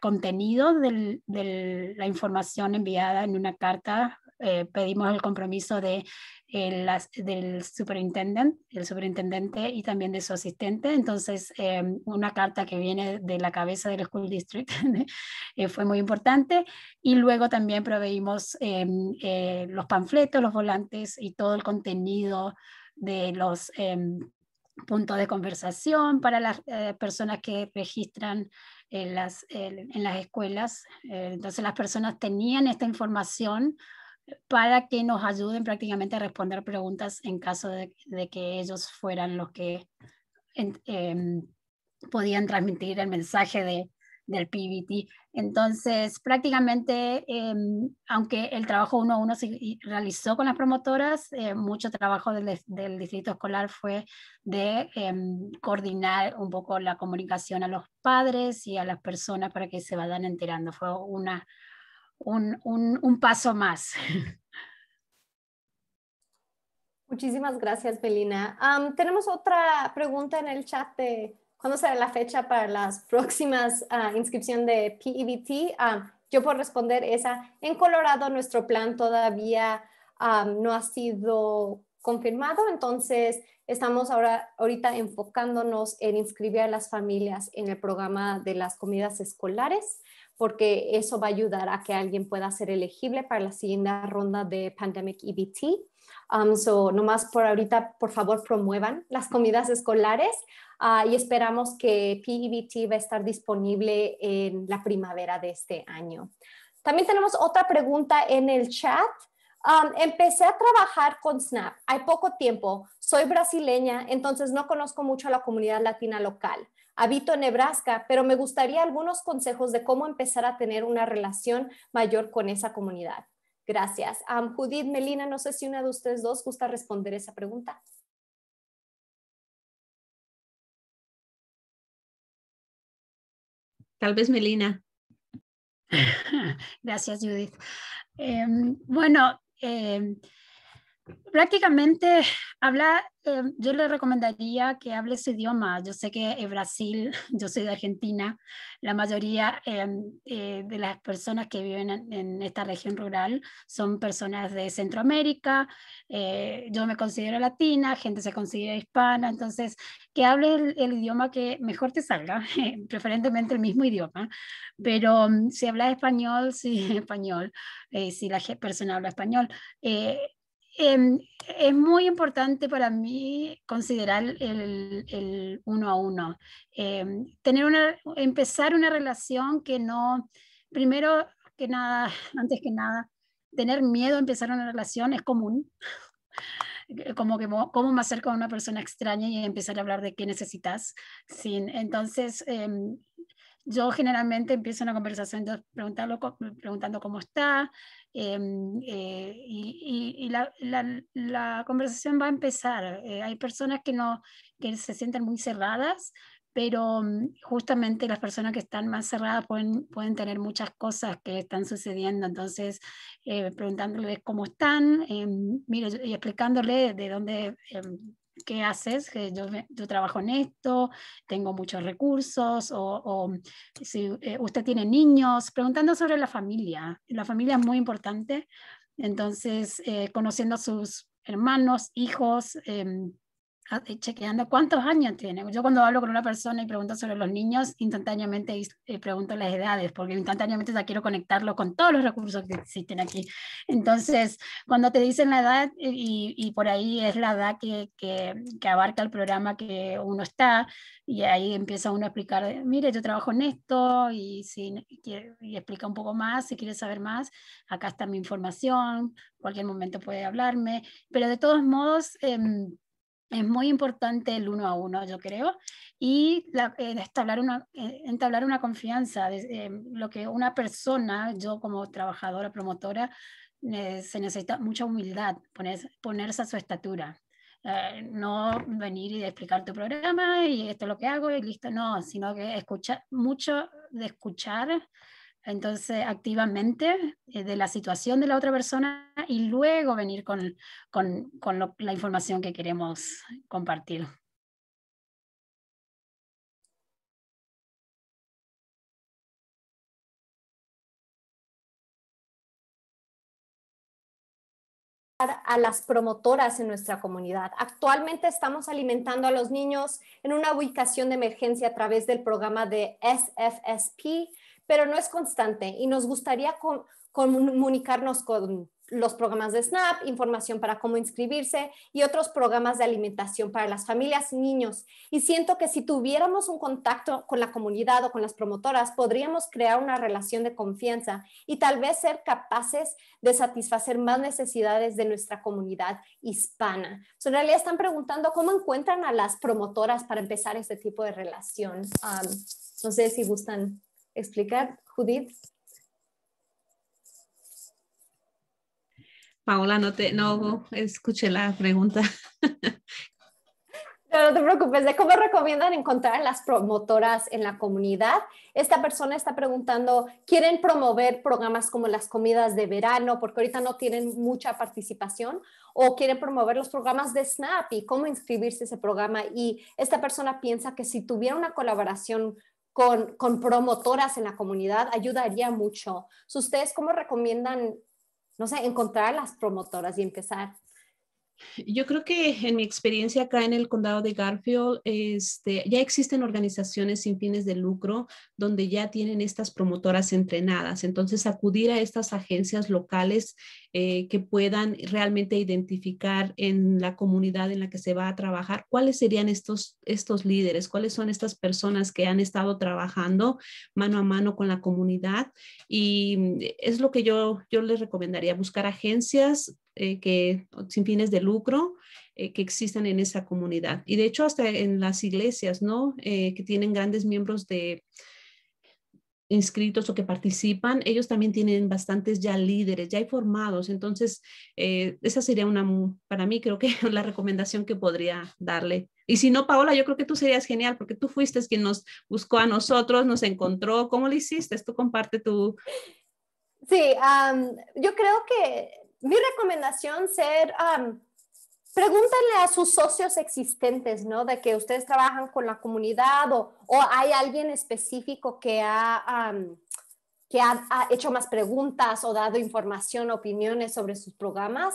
contenido de la información enviada en una carta, eh, pedimos el compromiso de, eh, del superintendente, el superintendente y también de su asistente. Entonces, eh, una carta que viene de la cabeza del School District fue muy importante. Y luego también proveímos los panfletos, los volantes y todo el contenido de los em, Punto de conversación para las eh, personas que registran en las, en las escuelas. Eh, entonces las personas tenían esta información para que nos ayuden prácticamente a responder preguntas en caso de, que ellos fueran los que em, podían transmitir el mensaje de del PBT. Entonces, prácticamente, em, aunque el trabajo uno a uno se realizó con las promotoras, eh, mucho trabajo del, distrito escolar fue de em, coordinar un poco la comunicación a los padres y a las personas para que se vayan enterando. Fue una, un, un, paso más. Muchísimas gracias, Belina. tenemos otra pregunta en el chat de ¿Cuándo será la fecha para las próximas ah, inscripción de PEBT. Ah, yo puedo responder esa. En Colorado nuestro plan todavía ah, no ha sido confirmado, entonces estamos ahora ahorita enfocándonos en inscribir a las familias en el programa de las comidas escolares porque eso va a ayudar a que alguien pueda ser elegible para la siguiente ronda de Pandemic EBT. Um, so, nomás por ahorita, por favor, promuevan las comidas escolares ah, y esperamos que PEBT va a estar disponible en la primavera de este año. También tenemos otra pregunta en el chat. Um, empecé a trabajar con Snap. Hay poco tiempo. Soy brasileña, entonces no conozco mucho a la comunidad latina local. Habito en Nebraska, pero me gustaría algunos consejos de cómo empezar a tener una relación mayor con esa comunidad. Gracias. A Judith, Melina, no sé si una de ustedes dos gusta responder esa pregunta. Tal vez Melina. Gracias, Judith. Em, bueno, em, prácticamente habla, eh, yo le recomendaría que hable su idioma. Yo sé que en Brasil, yo soy de Argentina, la mayoría em, eh, de las personas que viven en, esta región rural son personas de Centroamérica, eh, yo me considero latina, gente se considera hispana, entonces que hable el, idioma que mejor te salga, preferentemente el mismo idioma, pero em, si habla español, sí, español, si la persona habla español Em, es muy importante para mí considerar el, uno a uno. Em, tener una, empezar una relación que no, primero que nada, antes que nada, tener miedo a empezar una relación es común. Como que, ¿cómo me acerco a una persona extraña y empezar a hablar de qué necesitas? Sin, entonces, em, yo generalmente empiezo una conversación preguntarlo, mm, preguntando cómo está em, eh, y, la, conversación va a empezar. Eh, hay personas que, no, que se sienten muy cerradas, pero mm, justamente las personas que están más cerradas pueden, pueden tener muchas cosas que están sucediendo, entonces eh, preguntándoles cómo están, em, mire, y explicándoles de dónde em, ¿qué haces? Yo, yo trabajo en esto, tengo muchos recursos, o, si eh, usted tiene niños, preguntando sobre la familia. La familia es muy importante, entonces eh, conociendo a sus hermanos, hijos, em, Ah, chequeando cuántos años tiene? Yo cuando hablo con una persona y pregunto sobre los niños, instantáneamente eh, pregunto las edades, porque instantáneamente ya quiero conectarlo con todos los recursos que existen aquí. Entonces, cuando te dicen la edad, eh, y, y por ahí es la edad que, que, abarca el programa que uno está, y ahí empieza uno a explicar, eh, mire, yo trabajo en esto, y, si, y explica un poco más, si quieres saber más, acá está mi información, cualquier momento puede hablarme, pero de todos modos... Em, es muy importante el uno a uno, yo creo, y eh, una, eh, entablar una confianza, de, eh, lo que una persona, yo como trabajadora, promotora, se necesita mucha humildad, poner, ponerse a su estatura. no venir y explicar tu programa y esto es lo que hago y listo, no, sino que escuchar mucho de escuchar entonces activamente eh, de la situación de la otra persona y luego venir con, la información que queremos compartir. a las promotoras en nuestra comunidad. Actualmente estamos alimentando a los niños en una ubicación de emergencia a través del programa de SFSP, pero no es constante y nos gustaría comunicarnos con los programas de SNAP, información para cómo inscribirse y otros programas de alimentación para las familias, y niños. Y siento que si tuviéramos un contacto con la comunidad o con las promotoras, podríamos crear una relación de confianza y tal vez ser capaces de satisfacer más necesidades de nuestra comunidad hispana. Son en realidad están preguntando cómo encuentran a las promotoras para empezar este tipo de relación. no sé si gustan explicar, Judith? Paola, no te no escuché la pregunta. No, te preocupes, de cómo recomiendan encontrar a las promotoras en la comunidad. Esta persona está preguntando, ¿quieren promover programas como las comidas de verano? Porque ahorita no tienen mucha participación. ¿O quieren promover los programas de SNAP y cómo inscribirse a ese programa? Y esta persona piensa que si tuviera una colaboración con, promotoras en la comunidad ayudaría mucho. ¿Ustedes cómo recomiendan, no sé, encontrar a las promotoras y empezar? Yo creo que en mi experiencia acá en el condado de Garfield, este, ya existen organizaciones sin fines de lucro donde ya tienen estas promotoras entrenadas. Entonces, acudir a estas agencias locales eh, que puedan realmente identificar en la comunidad en la que se va a trabajar cuáles serían estos, estos líderes, cuáles son estas personas que han estado trabajando mano a mano con la comunidad. Y es lo que yo, yo les recomendaría, buscar agencias eh, que, sin fines de lucro eh, que existan en esa comunidad. Y de hecho hasta en las iglesias, ¿no? que tienen grandes miembros de inscritos o que participan, ellos también tienen bastantes ya líderes, ya hay formados. Entonces, eh, esa sería una, para mí creo que la recomendación que podría darle. Y si no, Paola, yo creo que tú serías genial porque tú fuiste quien nos buscó a nosotros, nos encontró. ¿Cómo lo hiciste? Tú comparte tu... Sí, yo creo que mi recomendación ser pregúntenle a sus socios existentes, ¿no? De que ustedes trabajan con la comunidad o, hay alguien específico que ha, hecho más preguntas o dado información, opiniones sobre sus programas.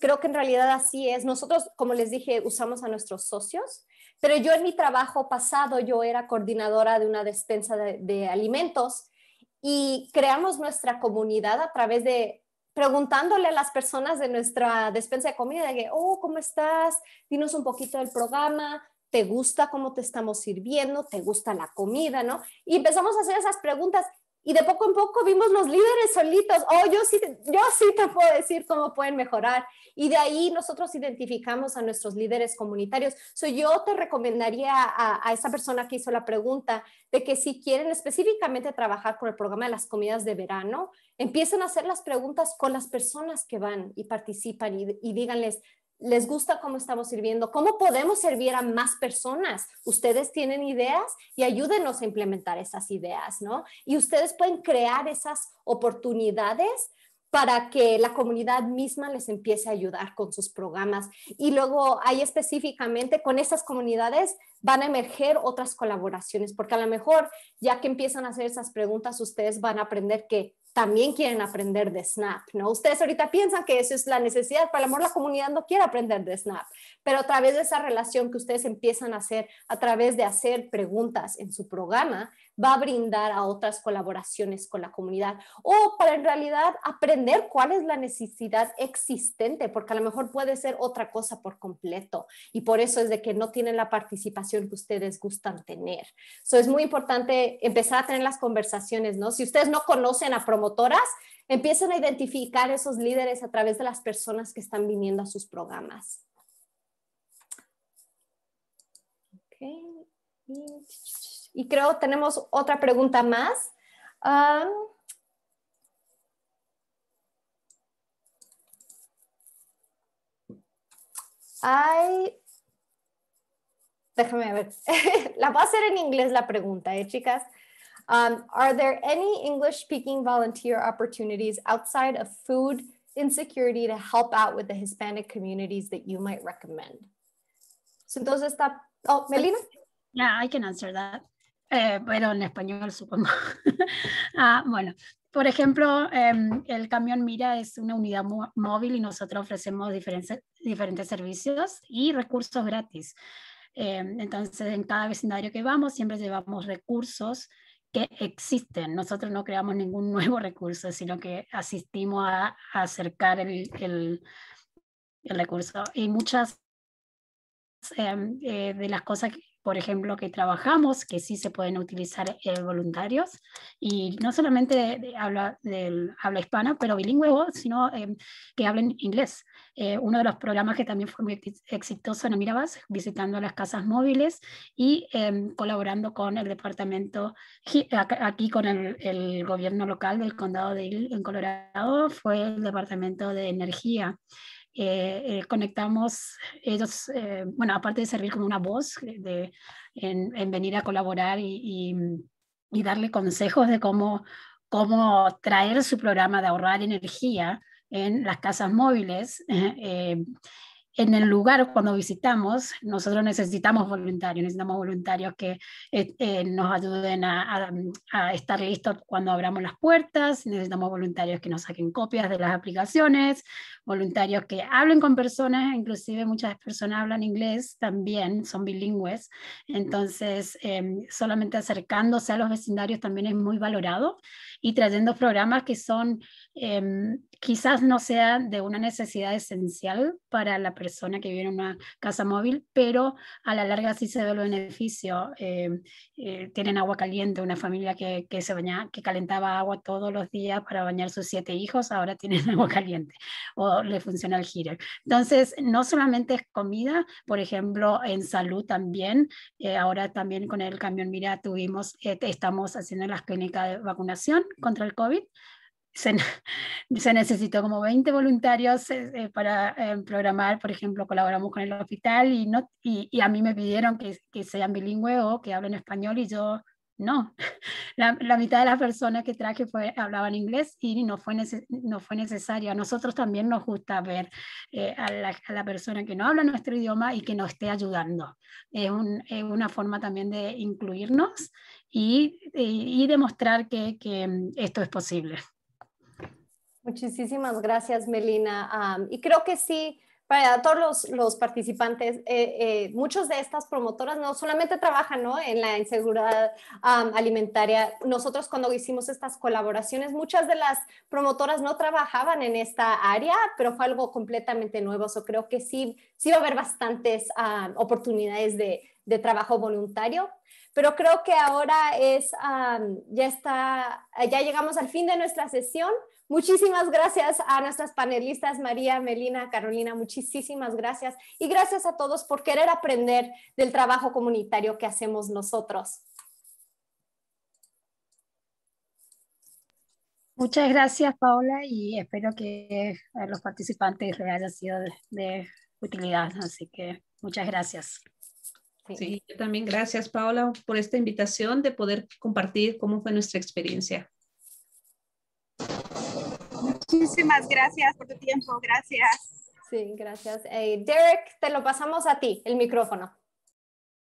Creo que en realidad así es. Nosotros, como les dije, usamos a nuestros socios, pero yo en mi trabajo pasado, yo era coordinadora de una despensa de alimentos y creamos nuestra comunidad a través de preguntándole a las personas de nuestra despensa de comida, que, oh, ¿cómo estás? Dinos un poquito del programa, ¿te gusta cómo te estamos sirviendo? ¿Te gusta la comida? ¿No? Y empezamos a hacer esas preguntas y de poco en poco vimos los líderes solitos, oh, yo sí, yo sí te puedo decir cómo pueden mejorar. Y de ahí nosotros identificamos a nuestros líderes comunitarios. So, yo te recomendaría a, esa persona que hizo la pregunta de que si quieren específicamente trabajar con el programa de las comidas de verano, empiecen a hacer las preguntas con las personas que van y participan y díganles, ¿Les gusta cómo estamos sirviendo? ¿Cómo podemos servir a más personas? Ustedes tienen ideas y ayúdenos a implementar esas ideas, ¿no? Y ustedes pueden crear esas oportunidades para que la comunidad misma les empiece a ayudar con sus programas. Y luego ahí específicamente con esas comunidades van a emerger otras colaboraciones, porque a lo mejor ya que empiezan a hacer esas preguntas, ustedes van a aprender que también quieren aprender de Snap, ¿no? Ustedes ahorita piensan que eso es la necesidad, para el amor la comunidad no quiere aprender de Snap, pero a través de esa relación que ustedes empiezan a hacer, a través de hacer preguntas en su programa, va a brindar a otras colaboraciones con la comunidad o para en realidad aprender cuál es la necesidad existente, porque a lo mejor puede ser otra cosa por completo y por eso es de que no tienen la participación que ustedes gustan tener. eso es muy importante empezar a tener las conversaciones, ¿no? Si ustedes no conocen a promotoras, empiecen a identificar esos líderes a través de las personas que están viniendo a sus programas. Okay. Y creo tenemos otra pregunta más. Um, I... Déjame ver. la voy a hacer en inglés la pregunta, ¿eh, chicas? Um, are there any English speaking volunteer opportunities outside of food insecurity to help out with the Hispanic communities that you might recommend? So entonces está, oh, Melina? Yeah, I can answer that. Eh, pero en español supongo. Ah, bueno, por ejemplo, em, el camión Mira es una unidad móvil y nosotros ofrecemos diferentes, diferentes servicios y recursos gratis. Em, entonces, en cada vecindario que vamos, siempre llevamos recursos que existen. Nosotros no creamos ningún nuevo recurso, sino que asistimos a, acercar el, recurso. Y muchas em, eh, de las cosas por ejemplo, que trabajamos, que sí se pueden utilizar eh, voluntarios, y no solamente habla, del habla hispana, pero bilingüe, sino em, que hablen inglés. Eh, uno de los programas que también fue muy exitoso en Mirabas, visitando las casas móviles y em, colaborando con el departamento, aquí con el, el, gobierno local del condado de Hill en Colorado, fue el departamento de energía. Eh, eh, conectamos ellos, eh, bueno, aparte de servir como una voz de, en, venir a colaborar y, darle consejos de cómo, cómo traer su programa de ahorrar energía en las casas móviles en el lugar cuando visitamos, nosotros necesitamos voluntarios, necesitamos voluntarios que eh, eh, nos ayuden a, estar listos cuando abramos las puertas, necesitamos voluntarios que nos saquen copias de las aplicaciones, voluntarios que hablen con personas, inclusive muchas personas hablan inglés también, son bilingües, entonces em, solamente acercándose a los vecindarios también es muy valorado y trayendo programas que son... Em, quizás no sea de una necesidad esencial para la persona que vive en una casa móvil, pero a la larga sí se ve el beneficio. Eh, eh, tienen agua caliente, una familia que, se baña, que calentaba agua todos los días para bañar sus siete hijos, ahora tienen agua caliente o le funciona el heater. Entonces, no solamente es comida, por ejemplo, en salud también, eh, ahora también con el camión Mira tuvimos, estamos haciendo las clínicas de vacunación contra el COVID se, necesitó como 20 voluntarios eh, eh, para eh, programar, por ejemplo, colaboramos con el hospital y, no, y, a mí me pidieron que, que sean bilingüe o que hablen español y yo no, la, la, mitad de las personas que traje fue, hablaban inglés y no fue, no fue necesario. A nosotros también nos gusta ver a, la, a, la, persona que no habla nuestro idioma y que nos esté ayudando. Es, un, es una forma también de incluirnos y, y, y demostrar que, que mm, esto es posible. Muchísimas gracias, Melina. y creo que sí, para todos los, los participantes, eh, eh, muchos de estas promotoras no solamente trabajan ¿no? en la inseguridad alimentaria. Nosotros cuando hicimos estas colaboraciones, muchas de las promotoras no trabajaban en esta área, pero fue algo completamente nuevo. So, creo que sí, sí va a haber bastantes oportunidades de, de trabajo voluntario pero creo que ahora es, ya está, ya llegamos al fin de nuestra sesión. Muchísimas gracias a nuestras panelistas, María, Melina, Carolina, muchísimas gracias. Y gracias a todos por querer aprender del trabajo comunitario que hacemos nosotros. Muchas gracias, Paola, y espero que a los participantes les haya sido de, utilidad. Así que muchas gracias. Sí. también gracias, Paola, por esta invitación de poder compartir cómo fue nuestra experiencia. Muchísimas gracias por tu tiempo, gracias. Sí, gracias. Eh, Derek, te lo pasamos a ti, el micrófono.